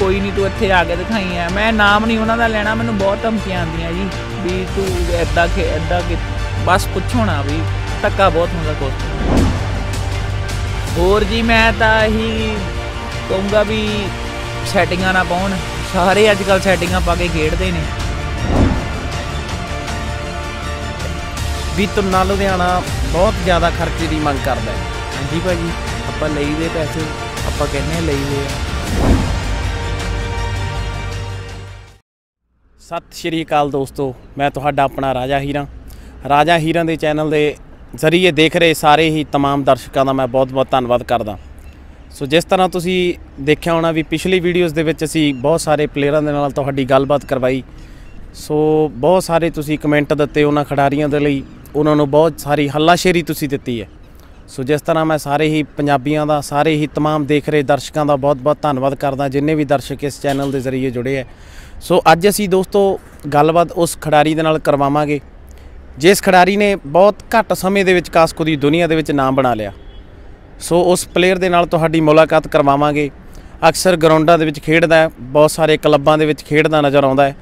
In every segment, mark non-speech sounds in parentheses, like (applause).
ਕੋਈ ਨਹੀਂ ਤੂੰ ਇੱਥੇ ਆ ਕੇ ਦਿਖਾਈ ਆ ਮੈਂ ਨਾਮ ਨਹੀਂ ਉਹਨਾਂ ਦਾ ਲੈਣਾ ਮੈਨੂੰ ਬਹੁਤ ਧਮਕੀਆਂ ਆਉਂਦੀਆਂ ਜੀ ਵੀ ਤੂੰ ਐਦਾਂ ਕਿ ਐਦਾਂ ਕਿ ਬਸ ਪੁੱਛੋ ਨਾ ਵੀ ਧੱਕਾ ਬਹੁਤ ਹੁੰਦਾ ਕੋਸ ਹੋਰ ਜੀ ਮੈਂ ਤਾਂ ਇਹੀ ਕਹੂੰਗਾ ਵੀ ਸੈਟਿੰਗਾਂ ਨਾ ਪਾਉਣ ਸਾਰੇ ਅੱਜ ਕੱਲ ਸੈਟਿੰਗਾਂ ਪਾ ਕੇ ਖੇਡਦੇ ਨੇ ਵੀ ਨਾਲ ਲੁਧਿਆਣਾ ਬਹੁਤ ਜ਼ਿਆਦਾ ਖਰਚੇ ਦੀ ਮੰਗ ਕਰਦਾ ਹੈ ਹਾਂਜੀ ਭਾਜੀ ਆਪਾਂ ਲਈ ਦੇ ਪੈਸੇ ਆਪਾਂ ਕਹਿੰਦੇ ਲਈ ਦੇ ਆ ਸਤਿ ਸ਼੍ਰੀ ਅਕਾਲ ਦੋਸਤੋ ਮੈਂ ਤੁਹਾਡਾ ਆਪਣਾ ਰਾਜਾ ਹੀਰਾ ਰਾਜਾ ਹੀਰਾ ਦੇ ਚੈਨਲ ਦੇ ਜ਼ਰੀਏ ਦੇਖ ਰਹੇ ਸਾਰੇ ਹੀ तमाम ਦਰਸ਼ਕਾਂ ਦਾ ਮੈਂ ਬਹੁਤ-ਬਹੁਤ ਧੰਨਵਾਦ ਕਰਦਾ ਸੋ ਜਿਸ ਤਰ੍ਹਾਂ ਤੁਸੀਂ ਦੇਖਿਆ ਹੋਣਾ ਵੀ ਪਿਛਲੀ ਵੀਡੀਓਜ਼ ਦੇ ਵਿੱਚ ਅਸੀਂ ਬਹੁਤ ਸਾਰੇ ਪਲੇਅਰਾਂ ਦੇ ਨਾਲ ਤੁਹਾਡੀ ਗੱਲਬਾਤ ਕਰਵਾਈ ਸੋ ਬਹੁਤ ਸਾਰੇ ਤੁਸੀਂ ਕਮੈਂਟ ਦਿੱਤੇ ਉਹਨਾਂ ਖਿਡਾਰੀਆਂ ਦੇ ਲਈ ਉਹਨਾਂ ਨੂੰ ਬਹੁਤ ਸਾਰੀ ਹੱਲਾਸ਼ੇਰੀ ਤੁਸੀਂ ਦਿੱਤੀ ਹੈ ਸੋ ਜਿਸ ਤਰ੍ਹਾਂ ਮੈਂ ਸਾਰੇ ਹੀ ਪੰਜਾਬੀਆਂ ਦਾ ਸਾਰੇ ਹੀ तमाम ਦੇਖ ਰਹੇ ਦਰਸ਼ਕਾਂ ਦਾ ਬਹੁਤ-ਬਹੁਤ ਧੰਨਵਾਦ ਕਰਦਾ ਜਿੰਨੇ ਵੀ ਦਰਸ਼ਕ ਇਸ ਚੈਨਲ ਦੇ ਜ਼ਰੀਏ ਜੁੜੇ ਹੈ ਸੋ ਅੱਜ ਅਸੀਂ ਦੋਸਤੋ ਗੱਲਬਾਤ ਉਸ ਖਿਡਾਰੀ ਦੇ ਨਾਲ ਕਰਵਾਵਾਂਗੇ ਜਿਸ ਖਿਡਾਰੀ ਨੇ ਬਹੁਤ ਘੱਟ ਸਮੇਂ ਦੇ ਵਿੱਚ ਕਾਸਕੋ ਦੀ ਦੁਨੀਆ ਦੇ ਵਿੱਚ ਨਾਮ ਬਣਾ ਲਿਆ ਸੋ ਉਸ ਪਲੇਅਰ ਦੇ ਨਾਲ ਤੁਹਾਡੀ ਮੁਲਾਕਾਤ ਕਰਵਾਵਾਂਗੇ ਅਕਸਰ ਗਰਾਊਂਡਾਂ ਦੇ ਵਿੱਚ ਖੇਡਦਾ ਬਹੁਤ ਸਾਰੇ ਕਲੱਬਾਂ ਦੇ ਵਿੱਚ ਖੇਡਦਾ ਨਜ਼ਰ ਆਉਂਦਾ ਹੈ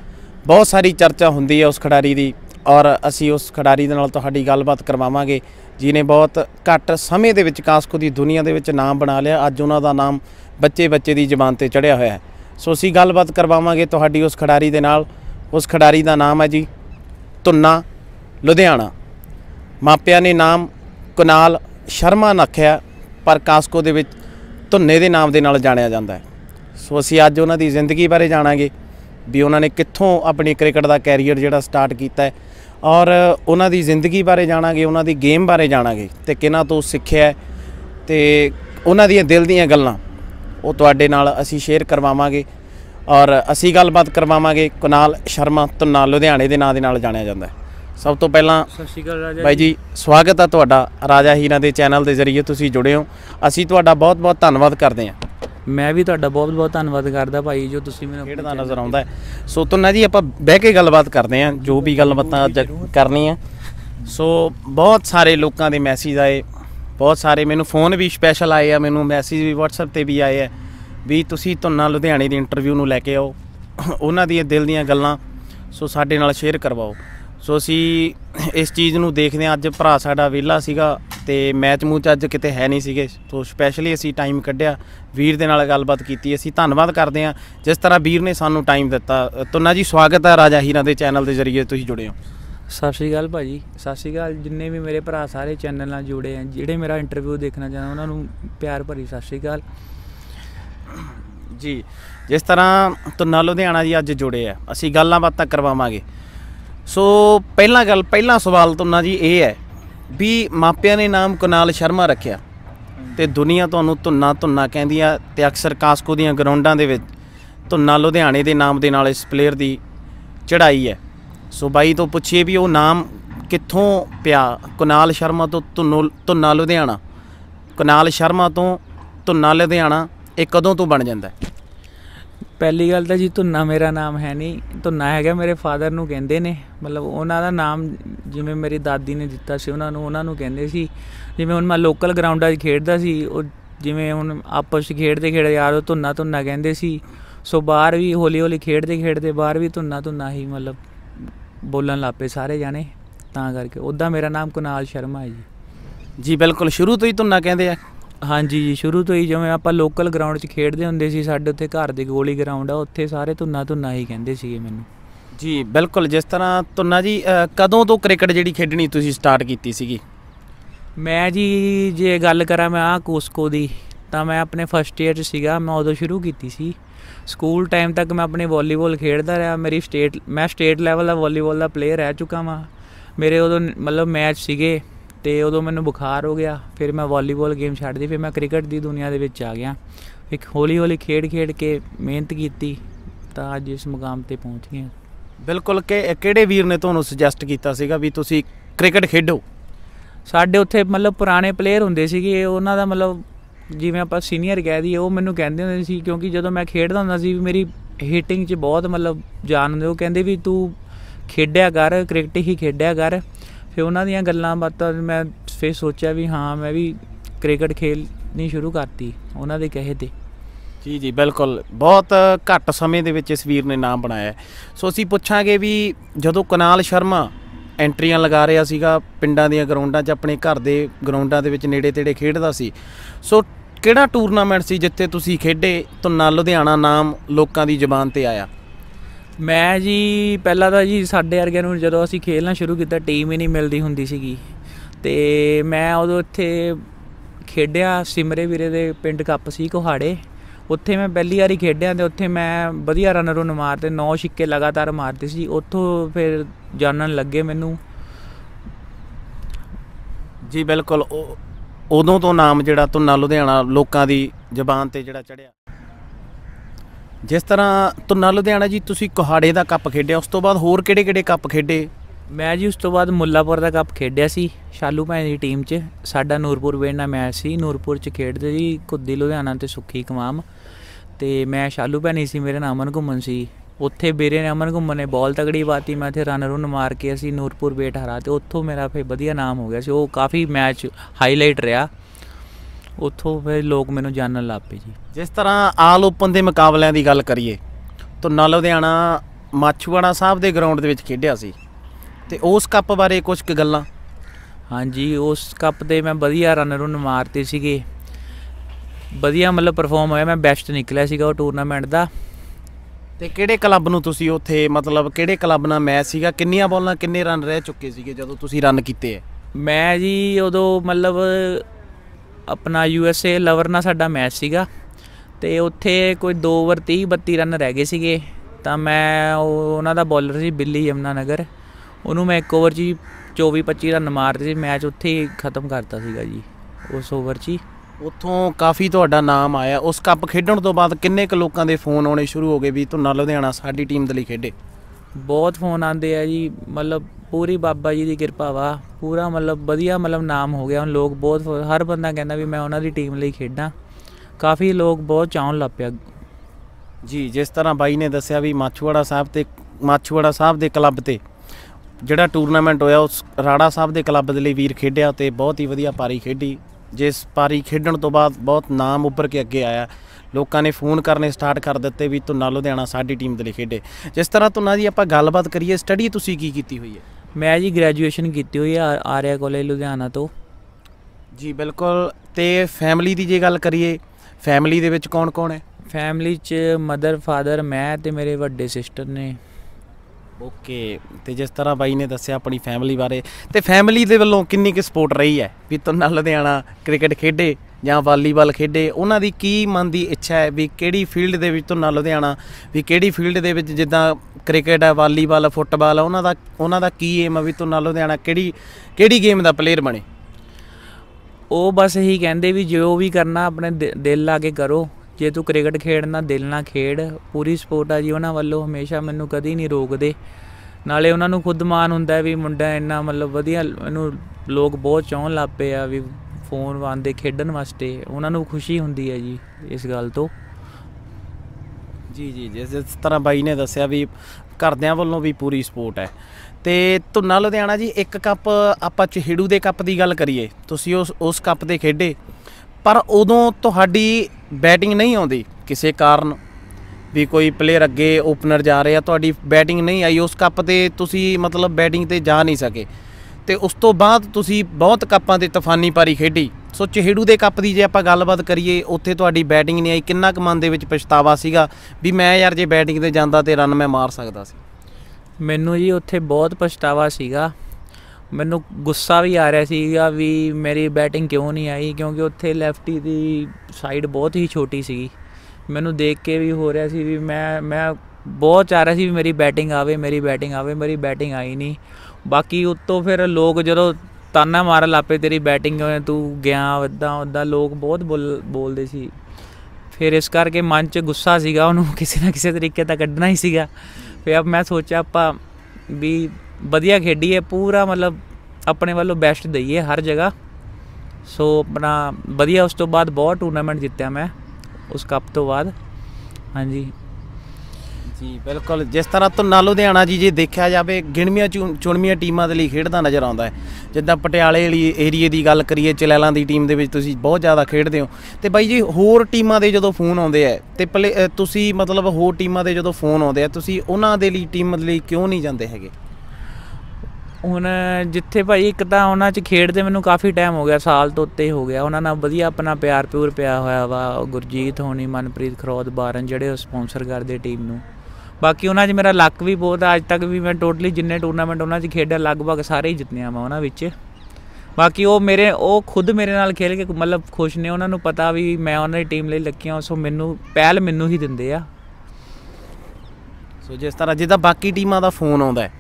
ਬਹੁਤ ਸਾਰੀ ਚਰਚਾ ਹੁੰਦੀ ਹੈ ਉਸ ਖਿਡਾਰੀ ਦੀ ਔਰ ਅਸੀਂ ਉਸ ਖਿਡਾਰੀ ਦੇ ਨਾਲ ਤੁਹਾਡੀ ਗੱਲਬਾਤ ਕਰਵਾਵਾਂਗੇ ਜਿਨੇ ਬਹੁਤ ਘੱਟ ਸਮੇਂ ਦੇ ਵਿੱਚ ਕਾਸਕੋ ਦੀ ਦੁਨੀਆ ਦੇ ਵਿੱਚ ਨਾਮ ਬਣਾ ਲਿਆ ਅੱਜ ਉਹਨਾਂ ਦਾ ਨਾਮ ਬੱਚੇ ਬੱਚੇ ਦੀ ਜ਼ਬਾਨ ਤੇ ਚੜਿਆ ਹੋਇਆ ਹੈ ਸੋ ਅਸੀਂ ਗੱਲਬਾਤ ਕਰਵਾਵਾਂਗੇ ਤੁਹਾਡੀ ਉਸ ਖਿਡਾਰੀ ਦੇ ਨਾਲ ਉਸ ਖਿਡਾਰੀ ਦਾ ਨਾਮ ਹੈ ਜੀ ਤੁੰਨਾ ਲੁਧਿਆਣਾ ਮਾਪਿਆਂ ਨੇ ਨਾਮ ਕੁਨਾਲ ਸ਼ਰਮਾ ਨਖਿਆ ਪਰ ਕਾਸਕੋ ਦੇ ਵਿੱਚ ਧੁੰਨੇ ਦੇ ਨਾਮ ਦੇ ਨਾਲ ਜਾਣਿਆ ਜਾਂਦਾ ਹੈ ਸੋ ਅਸੀਂ ਅੱਜ ਉਹਨਾਂ ਦੀ ਜ਼ਿੰਦਗੀ ਬਾਰੇ ਜਾਣਾਂਗੇ ਵੀ ਉਹਨਾਂ ਨੇ ਕਿੱਥੋਂ ਆਪਣੀ ਕ੍ਰਿਕਟ ਦਾ ਕੈਰੀਅਰ ਜਿਹੜਾ ਸਟਾਰਟ ਕੀਤਾ ਹੈ ਔਰ ਉਹਨਾਂ ਦੀ ਜ਼ਿੰਦਗੀ ਬਾਰੇ ਜਾਣਾਂਗੇ ਉਹਨਾਂ ਦੀ ਗੇਮ ਬਾਰੇ ਜਾਣਾਂਗੇ ਤੇ ਕਿਹਨਾਂ ਤੋਂ ਸਿੱਖਿਆ ਤੇ ਉਹਨਾਂ ਦੀਆਂ ਦਿਲ ਦੀਆਂ ਗੱਲਾਂ ਉਹ ਤੁਹਾਡੇ ਨਾਲ ਅਸੀਂ ਸ਼ੇਅਰ ਕਰਵਾਵਾਂਗੇ ਔਰ ਅਸੀਂ ਗੱਲਬਾਤ ਕਰਵਾਵਾਂਗੇ ਕੁਨਾਲ ਸ਼ਰਮਾ ਤੁਨਾ ਲੁਧਿਆਣੇ ਦੇ ਨਾਂ ਦੇ ਨਾਲ ਜਾਣਿਆ ਜਾਂਦਾ ਸਭ ਤੋਂ ਪਹਿਲਾਂ ਸਤਿ ਸ਼੍ਰੀ ਅਕਾਲ ਰਾਜਾ ਬਾਈ ਜੀ ਸਵਾਗਤ ਆ ਤੁਹਾਡਾ ਰਾਜਾ ਹੀਰਾ ਦੇ ਚੈਨਲ ਦੇ ਜ਼ਰੀਏ ਤੁਸੀਂ ਜੁੜੇ ਹੋ ਅਸੀਂ ਤੁਹਾਡਾ ਬਹੁਤ-ਬਹੁਤ ਧੰਨਵਾਦ ਕਰਦੇ ਹਾਂ ਮੈਂ ਵੀ ਤੁਹਾਡਾ ਬਹੁਤ ਬਹੁਤ ਧੰਨਵਾਦ ਕਰਦਾ ਭਾਈ ਜੋ ਤੁਸੀਂ ਮੈਨੂੰ ਕਿਹੜਾ ਨਜ਼ਰ ਆਉਂਦਾ ਸੋ ਤੁਨਾ ਜੀ ਆਪਾਂ ਬਹਿ ਕੇ ਗੱਲਬਾਤ ਕਰਦੇ ਹਾਂ ਜੋ ਵੀ ਗੱਲਬਾਤਾਂ ਅੱਜ ਕਰਨੀ ਆ ਸੋ ਬਹੁਤ ਸਾਰੇ ਲੋਕਾਂ ਦੇ ਮੈਸੇਜ ਆਏ ਬਹੁਤ ਸਾਰੇ ਮੈਨੂੰ ਫੋਨ ਵੀ ਸਪੈਸ਼ਲ ਆਏ ਆ ਮੈਨੂੰ ਮੈਸੇਜ ਵੀ WhatsApp ਤੇ ਵੀ ਆਏ ਆ ਵੀ ਤੁਸੀਂ ਧੁੰਨਾ ਲੁਧਿਆਣੇ ਦੀ ਇੰਟਰਵਿਊ ਨੂੰ ਲੈ ਕੇ ਆਓ ਉਹਨਾਂ ਦੀਆਂ ਦਿਲ ਦੀਆਂ ਗੱਲਾਂ ਸੋ ਸਾਡੇ ਨਾਲ ਸ਼ੇਅਰ ਕਰਵਾਓ ਸੋ ਅਸੀਂ ਇਸ ਚੀਜ਼ ਨੂੰ ਦੇਖਦੇ ਆ ਅੱਜ ਭਰਾ ਸਾਡਾ ਵਿਹਲਾ ਸੀਗਾ ਤੇ ਮੈਚ ਮੂਚ ਅੱਜ ਕਿਤੇ ਹੈ ਨਹੀਂ ਸੀਗੇ ਸੋ ਸਪੈਸ਼ਲੀ ਅਸੀਂ ਟਾਈਮ ਕੱਢਿਆ ਵੀਰ ਦੇ ਨਾਲ ਗੱਲਬਾਤ ਕੀਤੀ ਅਸੀਂ ਧੰਨਵਾਦ ਕਰਦੇ ਆ ਜਿਸ ਤਰ੍ਹਾਂ ਵੀਰ ਨੇ ਸਾਨੂੰ ਟਾਈਮ ਦਿੱਤਾ ਤੁੰਨਾ ਜੀ ਸਵਾਗਤ ਹੈ ਰਾਜਾ ਹੀਰਾ ਦੇ ਚੈਨਲ ਦੇ ਜ਼ਰੀਏ ਤੁਸੀਂ ਜੁੜੇ ਹੋ ਸਤਿ ਸ਼੍ਰੀ ਅਕਾਲ ਭਾਜੀ ਸਤਿ ਸ਼੍ਰੀ ਅਕਾਲ ਜਿੰਨੇ ਵੀ ਮੇਰੇ ਭਰਾ ਸਾਰੇ ਚੈਨਲ ਨਾਲ ਜੁੜੇ ਆ ਜਿਹੜੇ ਮੇਰਾ ਇੰਟਰਵਿਊ ਦੇਖਣਾ ਚਾਹੁੰਦੇ ਉਹਨਾਂ ਨੂੰ ਪਿਆਰ ਭਰੀ ਸਤਿ ਸ਼੍ਰੀ ਅਕਾਲ ਜੀ ਜਿਸ ਤਰ੍ਹਾਂ ਤੁਨਾ ਲੁਧਿਆਣਾ ਜੀ ਅੱਜ ਜੁੜੇ ਆ ਅਸੀਂ ਗੱਲਾਂ ਬਾਤਾਂ ਕਰਵਾਵਾਂਗੇ ਸੋ ਪਹਿਲਾਂ ਗੱਲ ਪਹਿਲਾ ਸਵਾਲ ਤੁਨਾ ਜੀ ਇਹ ਹੈ ਵੀ ਮਾਪਿਆਂ ਨੇ ਨਾਮ ਕੁਨਾਲ ਸ਼ਰਮਾ ਰੱਖਿਆ ਤੇ ਦੁਨੀਆ ਤੁਹਾਨੂੰ ਤੁਨਾ ਤੁਨਾ ਕਹਿੰਦੀ ਆ ਤੇ ਅਕਸਰ ਕਾਸਕੋ ਦੀਆਂ ਗਰਾਊਂਡਾਂ ਦੇ ਵਿੱਚ ਤੁਨਾ ਲੁਧਿਆਣੇ ਦੇ ਨਾਮ ਦੇ ਨਾਲ ਇਸ ਪਲੇਅਰ ਦੀ ਚੜ੍ਹਾਈ ਹੈ ਸੋ ਬਾਈ ਤੋਂ ਪੁੱਛੀਏ ਵੀ ਉਹ ਨਾਮ ਕਿੱਥੋਂ ਪਿਆ ਕੁਨਾਲ ਸ਼ਰਮਾ ਤੋਂ ਧੁੰਨਾ ਲੁਧਿਆਣਾ ਕੁਨਾਲ ਸ਼ਰਮਾ ਤੋਂ ਧੁੰਨਾ ਲੁਧਿਆਣਾ ਇਹ ਕਦੋਂ ਤੋਂ ਬਣ ਜਾਂਦਾ ਪਹਿਲੀ ਗੱਲ ਤਾਂ ਜੀ ਧੁੰਨਾ ਮੇਰਾ ਨਾਮ ਹੈ ਨਹੀਂ ਧੁੰਨਾ ਹੈਗਾ ਮੇਰੇ ਫਾਦਰ ਨੂੰ ਕਹਿੰਦੇ ਨੇ ਮਤਲਬ ਉਹਨਾਂ ਦਾ ਨਾਮ ਜਿਵੇਂ ਮੇਰੀ ਦਾਦੀ ਨੇ ਦਿੱਤਾ ਸੀ ਉਹਨਾਂ ਨੂੰ ਉਹਨਾਂ ਨੂੰ ਕਹਿੰਦੇ ਸੀ ਜਿਵੇਂ ਹੁਣ ਮੈਂ ਲੋਕਲ ਗਰਾਊਂਡਾਂ 'ਚ ਖੇਡਦਾ ਸੀ ਉਹ ਜਿਵੇਂ ਹੁਣ ਆਪਸ 'ਚ ਖੇਡਦੇ ਖੇਡਦੇ ਯਾਰ ਉਹ ਧੁੰਨਾ ਧੁੰਨਾ ਕਹਿੰਦੇ ਸੀ ਸੋ ਬਾਹਰ ਵੀ ਹੌਲੀ ਹੌਲੀ ਖੇਡਦੇ ਖੇਡਦੇ ਬਾਹਰ ਵੀ ਧੁੰਨਾ ਧੁੰਨਾ ਹੀ ਮਤਲਬ ਬੋਲਣ ਲੱਪੇ ਸਾਰੇ ਜਾਣੇ ਤਾਂ ਕਰਕੇ ਉਦਾਂ ਮੇਰਾ ਨਾਮ ਕੁਨਾਲ ਸ਼ਰਮਾ ਹੈ ਜੀ ਜੀ ਬਿਲਕੁਲ ਸ਼ੁਰੂ ਤੋਂ ਹੀ ਤੁੰਨਾ ਕਹਿੰਦੇ ਆ ਹਾਂਜੀ ਜੀ ਸ਼ੁਰੂ ਤੋਂ ਹੀ ਜਿਵੇਂ ਆਪਾਂ ਲੋਕਲ ਗਰਾਊਂਡ 'ਚ ਖੇਡਦੇ ਹੁੰਦੇ ਸੀ ਸਾਡੇ ਉੱਥੇ ਘਰ ਦੇ ਗੋਲੀ ਗਰਾਊਂਡ ਆ ਉੱਥੇ ਸਾਰੇ ਤੁੰਨਾ ਤੁੰਨਾ ਹੀ ਕਹਿੰਦੇ ਸੀਗੇ ਮੈਨੂੰ ਜੀ ਬਿਲਕੁਲ ਜਿਸ ਤਰ੍ਹਾਂ ਤੁੰਨਾ ਜੀ ਕਦੋਂ ਤੋਂ ਕ੍ਰਿਕਟ ਜਿਹੜੀ ਖੇਡਣੀ ਤੁਸੀਂ ਸਟਾਰਟ ਕੀਤੀ ਸੀਗੀ ਮੈਂ ਜੀ ਜੇ ਗੱਲ ਕਰਾਂ ਮੈਂ ਆ ਕੋਸਕੋ ਦੀ ਤਾਂ ਮੈਂ ਆਪਣੇ ਫਰਸਟ ਇਅਰ 'ਚ ਸੀਗਾ ਮੈਂ ਉਦੋਂ ਸ਼ੁਰੂ ਕੀਤੀ ਸੀ ਸਕੂਲ ਟਾਈਮ ਤੱਕ ਮੈਂ ਆਪਣੇ ਵਾਲੀਬਾਲ ਖੇਡਦਾ ਰਿਹਾ ਮੇਰੀ ਸਟੇਟ ਮੈਂ ਸਟੇਟ ਲੈਵਲ ਦਾ ਵਾਲੀਬਾਲ ਦਾ ਪਲੇਅਰ ਰਹਿ ਚੁੱਕਾ ਹਾਂ ਮੇਰੇ ਉਦੋਂ ਮਤਲਬ ਮੈਚ ਸੀਗੇ ਤੇ ਉਦੋਂ ਮੈਨੂੰ ਬੁਖਾਰ ਹੋ ਗਿਆ ਫਿਰ ਮੈਂ ਵਾਲੀਬਾਲ ਗੇਮ ਛੱਡ ਦਿੱਤੀ ਫਿਰ ਮੈਂ ਕ੍ਰਿਕਟ ਦੀ ਦੁਨੀਆ ਦੇ ਵਿੱਚ ਆ ਗਿਆ ਇੱਕ ਹੌਲੀ ਹੌਲੀ ਖੇਡ ਖੇਡ ਕੇ ਮਿਹਨਤ ਕੀਤੀ ਤਾਂ ਅੱਜ ਇਸ ਮੁਕਾਮ ਤੇ ਪਹੁੰਚ ਗਿਆ ਬਿਲਕੁਲ ਕਿ ਕਿਹੜੇ ਵੀਰ ਨੇ ਤੁਹਾਨੂੰ ਸੁਜੈਸਟ ਕੀਤਾ ਸੀਗਾ ਵੀ ਤੁਸੀਂ ਕ੍ਰਿਕਟ ਖੇਡੋ ਸਾਡੇ ਉੱਥੇ ਮਤਲਬ ਪੁਰਾਣੇ ਪਲੇਅਰ ਹੁੰਦੇ ਸੀਗੇ ਉਹਨਾਂ ਦਾ ਮਤਲਬ ਜਿਵੇਂ ਆਪਾਂ ਸੀਨੀਅਰ ਕਹਿ ਦਈਏ ਉਹ ਮੈਨੂੰ ਕਹਿੰਦੇ ਹੁੰਦੇ ਸੀ ਕਿਉਂਕਿ ਜਦੋਂ ਮੈਂ ਖੇਡਦਾ ਹੁੰਦਾ ਸੀ ਮੇਰੀ ਹੀਟਿੰਗ 'ਚ ਬਹੁਤ ਮਤਲਬ ਜਾਣਦੇ ਉਹ ਕਹਿੰਦੇ ਵੀ ਤੂੰ ਖੇਡਿਆ ਕਰ ਕ੍ਰਿਕਟ ਹੀ ਖੇਡਿਆ ਕਰ ਫਿਰ ਉਹਨਾਂ ਦੀਆਂ ਗੱਲਾਂ ਬਾਤਾਂ ਮੈਂ ਫਿਰ ਸੋਚਿਆ ਵੀ ਹਾਂ ਮੈਂ ਵੀ ਕ੍ਰਿਕਟ ਖੇਲਣੀ ਸ਼ੁਰੂ ਕਰਤੀ ਉਹਨਾਂ ਦੇ ਕਹੇ ਤੇ ਜੀ ਜੀ ਬਿਲਕੁਲ ਬਹੁਤ ਘੱਟ ਸਮੇਂ ਦੇ ਵਿੱਚ ਇਸ ਵੀਰ ਨੇ ਨਾਮ ਬਣਾਇਆ ਸੋ ਅਸੀਂ ਪੁੱਛਾਂਗੇ ਵੀ ਜਦੋਂ ਕਨਾਲ ਸ਼ਰਮਾ ਐਂਟਰੀਆਂ ਲਗਾ ਰਿਹਾ ਸੀਗਾ ਪਿੰਡਾਂ ਦੀਆਂ ਗਰਾਊਂਡਾਂ 'ਚ ਆਪਣੇ ਘਰ ਦੇ ਗਰਾਊਂਡਾਂ ਦੇ ਵਿੱਚ ਨੇੜੇ-ਤੇੜੇ ਖੇਡਦਾ ਸੀ ਸੋ ਕਿਹੜਾ ਟੂਰਨਾਮੈਂਟ ਸੀ ਜਿੱਥੇ ਤੁਸੀਂ ਖੇਡੇ ਨਾਲ ਲੁਧਿਆਣਾ ਨਾਮ ਲੋਕਾਂ ਦੀ ਜ਼ੁਬਾਨ ਤੇ ਆਇਆ ਮੈਂ ਜੀ ਪਹਿਲਾਂ ਤਾਂ ਜੀ ਸਾਡੇ ਵਰਗਿਆਂ ਨੂੰ ਜਦੋਂ ਅਸੀਂ ਖੇਲਣਾ ਸ਼ੁਰੂ ਕੀਤਾ ਟੀਮ ਹੀ ਨਹੀਂ ਮਿਲਦੀ ਹੁੰਦੀ ਸੀਗੀ ਤੇ ਮੈਂ ਉਦੋਂ ਇੱਥੇ ਖੇਡਿਆ ਸਿਮਰੇ ਵੀਰੇ ਦੇ ਪਿੰਡ ਕੱਪ ਸੀ ਕੋਹਾੜੇ ਉੱਥੇ ਮੈਂ ਪਹਿਲੀ ਵਾਰੀ ਖੇਡਿਆ ਤੇ ਉੱਥੇ ਮੈਂ ਵਧੀਆ ਰਨ ਰਨ ਮਾਰਦੇ ਨੌ ਛਿੱਕੇ ਲਗਾਤਾਰ ਮਾਰਦੇ ਸੀ ਉੱਥੋਂ ਫਿਰ ਜਾਣਨ ਲੱਗੇ ਮੈਨੂੰ ਜੀ ਬਿਲਕੁਲ ਉਦੋਂ ਤੋਂ ਨਾਮ ਜਿਹੜਾ ਤੁੰਨਾ ਲੁਧਿਆਣਾ ਲੋਕਾਂ ਦੀ ਜ਼ਬਾਨ ਤੇ ਜਿਹੜਾ ਚੜਿਆ ਜਿਸ ਤਰ੍ਹਾਂ ਤੁੰਨਾ ਲੁਧਿਆਣਾ ਜੀ ਤੁਸੀਂ ਕੁਹਾੜੇ ਦਾ ਕੱਪ ਖੇਡਿਆ ਉਸ ਤੋਂ ਬਾਅਦ ਹੋਰ ਕਿਹੜੇ-ਕਿਹੜੇ ਕੱਪ ਖੇਡੇ ਮੈਂ ਜੀ ਉਸ ਤੋਂ ਬਾਅਦ ਮੁੱਲਾਪੁਰ ਦਾ ਕੱਪ ਖੇਡਿਆ ਸੀ ਸ਼ਾਲੂ ਭਾਈ ਦੀ ਟੀਮ 'ਚ ਸਾਡਾ ਨੂਰਪੁਰ ਵੇੜ ਨਾਲ ਮੈਚ ਸੀ ਨੂਰਪੁਰ 'ਚ ਖੇਡਦੇ ਸੀ ਕੁੱਦੀ ਲੁਧਿਆਣਾ ਤੇ ਸੁੱਖੀ ਕਮਾਮ ਤੇ ਮੈਂ ਸ਼ਾਲੂ ਭਾਈ ਨਹੀਂ ਸੀ ਮੇਰਾ ਨਾਮ ਅਮਨ ਘੁੰਮਨ ਸੀ ਉੱਥੇ ਬੇਰੇ ਨੇ ਅਮਨ ਘੁੰਮਣ ਨੇ ਬਾਲ ਤਗੜੀ ਬਾਤੀ ਮੈਂ ਉੱਥੇ ਰਨ ਰਨ ਮਾਰ ਕੇ ਅਸੀਂ ਨੂਰਪੁਰ ਬੇਟ ਹਰਾ ਤੇ ਉੱਥੋਂ ਮੇਰਾ ਫੇ ਵਧੀਆ ਨਾਮ ਹੋ ਗਿਆ ਸੀ ਉਹ ਕਾਫੀ ਮੈਚ ਹਾਈਲਾਈਟ ਰਿਹਾ ਉੱਥੋਂ ਫੇ ਲੋਕ ਮੈਨੂੰ ਜਾਣਨ ਲੱਗ ਪਏ ਜੀ ਜਿਸ ਤਰ੍ਹਾਂ ਆਲ ਓਪਨ ਦੇ ਮੁਕਾਬਲਿਆਂ ਦੀ ਗੱਲ ਕਰੀਏ ਤੋਂ ਨਾਲ ਲੁਧਿਆਣਾ ਮਾਛੂਆਣਾ ਸਾਹਿਬ ਦੇ ਗਰਾਊਂਡ ਦੇ ਵਿੱਚ ਖੇਡਿਆ ਸੀ ਤੇ ਉਸ ਕੱਪ ਬਾਰੇ ਕੁਝ ਕੁ ਗੱਲਾਂ ਹਾਂਜੀ ਉਸ ਕੱਪ ਦੇ ਮੈਂ ਵਧੀਆ ਰਨ ਰਨ ਮਾਰਤੇ ਸੀਗੇ ਵਧੀਆ ਮਤਲਬ ਪਰਫਾਰਮ ਹੋਇਆ ਮੈਂ ਬੈਸਟ ਨਿਕਲਿਆ ਸੀਗਾ ਉਹ ਟੂਰਨਾਮੈਂਟ ਦਾ ਤੇ ਕਿਹੜੇ ਕਲੱਬ ਨੂੰ ਤੁਸੀਂ ਉੱਥੇ ਮਤਲਬ ਕਿਹੜੇ ਕਲੱਬ ਨਾਲ ਮੈਚ ਸੀਗਾ ਕਿੰਨੀਆਂ ਬੋਲਾਂ ਕਿੰਨੇ ਰਨ ਰਹਿ ਚੁੱਕੇ ਸੀਗੇ ਜਦੋਂ ਤੁਸੀਂ ਰਨ ਕੀਤੇ ਐ ਮੈਂ ਜੀ ਉਦੋਂ ਮਤਲਬ ਆਪਣਾ ਯੂਐਸਏ ਲਵਰ ਨਾਲ ਸਾਡਾ ਮੈਚ ਸੀਗਾ ਤੇ ਉੱਥੇ ਕੋਈ 2 ਓਵਰ 30 32 ਰਨ ਰਹਿ ਗਏ ਸੀਗੇ ਤਾਂ ਮੈਂ ਉਹਨਾਂ ਦਾ ਬੋਲਰ ਸੀ ਬਿੱਲੀ ਯਮਨਾ ਨਗਰ ਉਹਨੂੰ ਮੈਂ 1 ਓਵਰ ਜੀ 24 25 ਰਨ ਮਾਰਦੇ ਸੀ ਮੈਚ ਉੱਥੇ ਹੀ ਖਤਮ ਕਰਤਾ ਸੀਗਾ ਜੀ ਉਸ ਓਵਰ 'ਚ ਉੱਥੋਂ ਕਾਫੀ ਤੁਹਾਡਾ ਨਾਮ ਆਇਆ ਉਸ ਕੱਪ ਖੇਡਣ ਤੋਂ ਬਾਅਦ ਕਿੰਨੇ ਕੁ ਲੋਕਾਂ ਦੇ ਫੋਨ ਆਉਣੇ ਸ਼ੁਰੂ ਹੋ ਗਏ ਵੀ ਤੁਨਾ ਲੁਧਿਆਣਾ ਸਾਡੀ ਟੀਮ ਦੇ ਲਈ ਖੇਡੇ ਬਹੁਤ ਫੋਨ ਆਉਂਦੇ ਆ ਜੀ ਮਤਲਬ ਪੂਰੀ ਬਾਬਾ ਜੀ ਦੀ ਕਿਰਪਾ ਵਾ ਪੂਰਾ ਮਤਲਬ ਵਧੀਆ ਮਤਲਬ ਨਾਮ ਹੋ ਗਿਆ ਹੁਣ ਲੋਕ ਬਹੁਤ ਹਰ ਬੰਦਾ ਕਹਿੰਦਾ ਵੀ ਮੈਂ ਉਹਨਾਂ ਦੀ ਟੀਮ ਲਈ ਖੇਡਾਂ ਕਾਫੀ ਲੋਕ ਬਹੁਤ ਚਾਹਣ ਲੱਪਿਆ ਜੀ ਜਿਸ ਤਰ੍ਹਾਂ ਬਾਈ ਨੇ ਦੱਸਿਆ ਵੀ ਮਾਛੂਵਾੜਾ ਸਾਹਿਬ ਤੇ ਮਾਛੂਵਾੜਾ ਸਾਹਿਬ ਦੇ ਕਲੱਬ ਤੇ ਜਿਹੜਾ ਟੂਰਨਾਮੈਂਟ ਹੋਇਆ ਉਸ ਰਾੜਾ ਸਾਹਿਬ ਦੇ ਕਲੱਬ ਦੇ ਲਈ ਵੀਰ ਖੇਡਿਆ ਤੇ ਬਹੁਤ ਹੀ ਵਧੀਆ ਪਾਰੀ ਖੇਡੀ ਜਿਸ ਪਾਰੀ ਖੇਡਣ ਤੋਂ ਬਾਅਦ ਬਹੁਤ ਨਾਮ ਉੱਪਰ ਕੇ ਅੱਗੇ ਆਇਆ ਲੋਕਾਂ ਨੇ ਫੋਨ ਕਰਨੇ ਸਟਾਰਟ ਕਰ ਦਿੱਤੇ ਵੀ ਧੁਨਾ ਲੁਧਿਆਣਾ ਸਾਡੀ ਟੀਮ ਦੇ ਲਈ ਖੇਡੇ ਜਿਸ ਤਰ੍ਹਾਂ ਧੁਨਾ ਦੀ ਆਪਾਂ ਗੱਲਬਾਤ ਕਰੀਏ ਸਟੱਡੀ ਤੁਸੀਂ ਕੀ ਕੀਤੀ ਹੋਈ ਹੈ ਮੈਂ ਜੀ ਗ੍ਰੈਜੂਏਸ਼ਨ ਕੀਤੀ ਹੋਈ ਆ ਆਰਿਆ ਕਾਲਜ ਲੁਧਿਆਣਾ ਤੋਂ ਜੀ ਬਿਲਕੁਲ ਤੇ ਫੈਮਿਲੀ ਦੀ ਜੇ ਗੱਲ ਕਰੀਏ ਫੈਮਿਲੀ ਦੇ ਵਿੱਚ ਕੌਣ ਕੌਣ ਹੈ ਫੈਮਿਲੀ 'ਚ ਮਦਰ ਫਾਦਰ ਮੈਂ ਤੇ ਮੇਰੇ ਵੱਡੇ ਸਿਸਟਰ ਨੇ ਓਕੇ ਤੇ ਜਿਸ ਤਰ੍ਹਾਂ ਬਾਈ ਨੇ ਦੱਸਿਆ ਆਪਣੀ ਫੈਮਿਲੀ ਬਾਰੇ ਤੇ ਫੈਮਿਲੀ ਦੇ ਵੱਲੋਂ ਕਿੰਨੀ ਕਿ ਸਪੋਰਟ ਰਹੀ ਹੈ ਵੀ ਨਾਲ ਲੁਧਿਆਣਾ ਕ੍ਰਿਕਟ ਖੇਡੇ ਜਾਂ ਵਾਲੀਬਾਲ ਖੇਡੇ ਉਹਨਾਂ ਦੀ ਕੀ ਮਨ ਦੀ ਇੱਛਾ ਹੈ ਵੀ ਕਿਹੜੀ ਫੀਲਡ ਦੇ ਵਿੱਚ ਨਾਲ ਲੁਧਿਆਣਾ ਵੀ ਕਿਹੜੀ ਫੀਲਡ ਦੇ ਵਿੱਚ ਜਿੱਦਾਂ ਕ੍ਰਿਕਟ ਹੈ ਵਾਲੀਬਾਲ ਫੁੱਟਬਾਲ ਉਹਨਾਂ ਦਾ ਉਹਨਾਂ ਦਾ ਕੀ ਏਮ ਹੈ ਵੀ ਨਾਲ ਲੁਧਿਆਣਾ ਕਿਹੜੀ ਕਿਹੜੀ ਗੇਮ ਦਾ ਪਲੇਅਰ ਬਣੇ ਉਹ ਬਸ ਇਹੀ ਕਹਿੰਦੇ ਵੀ ਜੋ ਵੀ ਕਰਨਾ ਆਪਣੇ ਦਿਲ ਲਾ ਕੇ ਕਰੋ ਜੇ ਤੂੰ ਕ੍ਰਿਕਟ ਖੇਡਣਾ ਦਿਲ ਨਾਲ ਖੇਡ ਪੂਰੀ ਸਪੋਰਟ ਆ ਜੀ ਉਹਨਾਂ ਵੱਲੋਂ ਹਮੇਸ਼ਾ ਮੈਨੂੰ ਕਦੀ ਨਹੀਂ ਰੋਕਦੇ ਨਾਲੇ ਉਹਨਾਂ ਨੂੰ ਖੁਦ ਮਾਣ ਹੁੰਦਾ ਵੀ ਮੁੰਡਾ ਇੰਨਾ ਮਤਲਬ ਵਧੀਆ ਇਹਨੂੰ ਲੋਕ ਬਹੁਤ ਚਾਹਣ ਲੱਗ ਪਏ ਆ ਵੀ ਫੋਨ ਵਾਂਦੇ ਖੇਡਣ ਵਾਸਤੇ ਉਹਨਾਂ ਨੂੰ ਖੁਸ਼ੀ ਹੁੰਦੀ ਹੈ ਜੀ ਇਸ ਗੱਲ ਤੋਂ ਜੀ ਜੀ ਜਿਸ ਤਰ੍ਹਾਂ ਬਾਈ ਨੇ ਦੱਸਿਆ ਵੀ ਘਰਦਿਆਂ ਵੱਲੋਂ ਵੀ ਪੂਰੀ ਸਪੋਰਟ ਹੈ ਤੇ ਧੁੰਨਾ ਲੁਧਿਆਣਾ ਜੀ ਇੱਕ ਕੱਪ ਆਪਾਂ ਚਿਹੜੂ ਦੇ ਕੱਪ ਦੀ ਗੱਲ ਕਰੀਏ ਤੁਸੀਂ ਉਸ ਉਸ ਕੱਪ ਦੇ ਖੇਡੇ ਪਰ ਉਦੋਂ ਤੁਹਾਡੀ ਬੈਟਿੰਗ ਨਹੀਂ ਆਉਂਦੀ ਕਿਸੇ ਕਾਰਨ ਵੀ ਕੋਈ ਪਲੇਅਰ ਅੱਗੇ ਓਪਨਰ ਜਾ ਰਿਹਾ ਤੁਹਾਡੀ ਬੈਟਿੰਗ ਨਹੀਂ ਆਈ ਉਸ ਕੱਪ ਤੇ ਤੁਸੀਂ ਮਤਲਬ ਬੈਟਿੰਗ ਤੇ ਜਾ ਨਹੀਂ ਸਕੇ ਤੇ ਉਸ ਤੋਂ ਬਾਅਦ ਤੁਸੀਂ ਬਹੁਤ ਕੱਪਾਂ ਤੇ ਤੂਫਾਨੀ ਪਾਰੀ ਖੇਡੀ ਸੋ ਚਿਹੜੂ ਦੇ ਕੱਪ ਦੀ ਜੇ ਆਪਾਂ ਗੱਲਬਾਤ ਕਰੀਏ ਉੱਥੇ ਤੁਹਾਡੀ ਬੈਟਿੰਗ ਨਹੀਂ ਆਈ ਕਿੰਨਾ ਕੁ ਮਨ ਦੇ ਵਿੱਚ ਪਛਤਾਵਾ ਸੀਗਾ ਵੀ ਮੈਂ ਯਾਰ ਜੇ ਬੈਟਿੰਗ ਤੇ ਜਾਂਦਾ ਤੇ ਰਨ ਮੈਂ ਮਾਰ ਸਕਦਾ ਸੀ ਮੈਨੂੰ ਜੀ ਉੱਥੇ ਬਹੁਤ ਪਛਤਾਵਾ ਸੀਗਾ ਮੈਨੂੰ ਗੁੱਸਾ ਵੀ ਆ ਰਿਹਾ ਸੀਗਾ ਵੀ ਮੇਰੀ ਬੈਟਿੰਗ ਕਿਉਂ ਨਹੀਂ ਆਈ ਕਿਉਂਕਿ ਉੱਥੇ ਲੈਫਟੀ ਦੀ ਸਾਈਡ ਬਹੁਤ ਹੀ ਛੋਟੀ ਸੀ ਮੈਨੂੰ ਦੇਖ ਕੇ ਵੀ ਹੋ ਰਿਹਾ ਸੀ ਵੀ ਮੈਂ ਮੈਂ ਬਹੁਤ ਚਾਹ ਰਿਹਾ ਸੀ ਵੀ ਮੇਰੀ ਬੈਟਿੰਗ ਆਵੇ ਮੇਰੀ ਬੈਟਿੰਗ ਆਵੇ ਮੇਰੀ ਬੈਟਿੰਗ ਆਈ ਨਹੀਂ ਬਾਕੀ ਉੱਤੋਂ ਫਿਰ ਲੋਕ ਜਦੋਂ ਤਾਨਾ ਮਾਰ ਲਾਪੇ ਤੇਰੀ ਬੈਟਿੰਗ ਹੋਏ ਤੂੰ ਗਿਆ ਉਦਾਂ ਉਦਾਂ ਲੋਕ ਬਹੁਤ ਬੋਲਦੇ ਸੀ ਫਿਰ ਇਸ ਕਰਕੇ ਮਨ 'ਚ ਗੁੱਸਾ ਸੀਗਾ ਉਹਨੂੰ ਕਿਸੇ ਨਾ ਕਿਸੇ ਤਰੀਕੇ ਤਾਂ ਕੱਢਣਾ ਹੀ ਸੀਗਾ ਫਿਰ ਮੈਂ ਸੋਚਿਆ ਆਪਾਂ ਵੀ ਵਧੀਆ ਖੇਡੀ ਹੈ ਪੂਰਾ ਮਤਲਬ ਆਪਣੇ ਵੱਲੋਂ ਬੈਸਟ ਦਈਏ ਹਰ ਜਗ੍ਹਾ ਸੋ ਆਪਣਾ ਵਧੀਆ ਉਸ ਤੋਂ ਬਾਅਦ ਬਹੁਤ ਟੂਰਨਾਮੈਂਟ ਜਿੱਤਿਆ ਮੈਂ ਉਸ ਕੱਪ ਤੋਂ ਬਾਅਦ ਹਾਂਜੀ ਜੀ ਬਿਲਕੁਲ ਜਿਸ ਤਰ੍ਹਾਂ ਧੁੰਨਾ ਲੁਧਿਆਣਾ ਜੀ ਜੇ ਦੇਖਿਆ ਜਾਵੇ ਗਿਣਮੀਆਂ ਚੁਣਮੀਆਂ ਟੀਮਾਂ ਦੇ ਲਈ ਖੇਡਦਾ ਨਜ਼ਰ ਆਉਂਦਾ ਹੈ ਜਿੱਦਾਂ ਪਟਿਆਲੇ ਵਾਲੀ ਏਰੀਏ ਦੀ ਗੱਲ ਕਰੀਏ ਚਲੈਲਾਂ ਦੀ ਟੀਮ ਦੇ ਵਿੱਚ ਤੁਸੀਂ ਬਹੁਤ ਜ਼ਿਆਦਾ ਖੇਡਦੇ ਹੋ ਤੇ ਬਾਈ ਜੀ ਹੋਰ ਟੀਮਾਂ ਦੇ ਜਦੋਂ ਫੋਨ ਆਉਂਦੇ ਆ ਤੇ ਤੁਸੀਂ ਮਤਲਬ ਹੋਰ ਟੀਮਾਂ ਦੇ ਜਦੋਂ ਫੋਨ ਆਉਂਦੇ ਆ ਤੁਸੀਂ ਉਹਨਾਂ ਦੇ ਲਈ ਟੀਮ ਲਈ ਕਿਉਂ ਨਹੀਂ ਜਾਂਦੇ ਹੈਗੇ ਹੁਣ ਜਿੱਥੇ ਭਾਈ ਇੱਕ ਤਾਂ ਉਹਨਾਂ 'ਚ ਖੇਡਦੇ ਮੈਨੂੰ ਕਾਫੀ ਟਾਈਮ ਹੋ ਗਿਆ ਸਾਲ ਤੋਂ ਉੱਤੇ ਹੋ ਗਿਆ ਉਹਨਾਂ ਨਾਲ ਵਧੀਆ ਆਪਣਾ ਪਿਆਰ ਪੂਰ ਪਿਆ ਹੋਇਆ ਵਾ ਗੁਰਜੀਤ ਹੋਣੀ ਮਨਪ੍ਰੀਤ ਖਰੋਦ ਬਾਰਨ ਜਿਹੜੇ ਉਹ ਸਪਾਂਸਰ ਕਰਦੇ ਟੀਮ ਨੂੰ ਬਾਕੀ ਉਹਨਾਂ 'ਚ ਮੇਰਾ ਲੱਕ ਵੀ ਬਹੁਤ ਆ ਅੱਜ ਤੱਕ ਵੀ ਮੈਂ ਟੋਟਲੀ ਜਿੰਨੇ ਟੂਰਨਾਮੈਂਟ ਉਹਨਾਂ 'ਚ ਖੇਡਿਆ ਲਗਭਗ ਸਾਰੇ ਹੀ ਜਿੱਤਿਆ ਮੈਂ ਉਹਨਾਂ ਵਿੱਚ ਬਾਕੀ ਉਹ ਮੇਰੇ ਉਹ ਖੁਦ ਮੇਰੇ ਨਾਲ ਖੇਲ ਕੇ ਮਤਲਬ ਖੁਸ਼ ਨੇ ਉਹਨਾਂ ਨੂੰ ਪਤਾ ਵੀ ਮੈਂ ਉਹਨਾਂ ਦੀ ਟੀਮ ਲਈ ਲੱਗਿਆ ਸੋ ਮੈਨੂੰ ਪਹਿਲ ਮੈਨੂੰ ਹੀ ਦਿੰਦੇ ਆ ਸੋ ਜਿਸ ਤਰ੍ਹਾਂ ਜਿੱਦਾਂ ਬਾਕੀ ਟੀਮਾਂ ਦਾ ਫੋਨ ਆਉਂਦਾ ਹੈ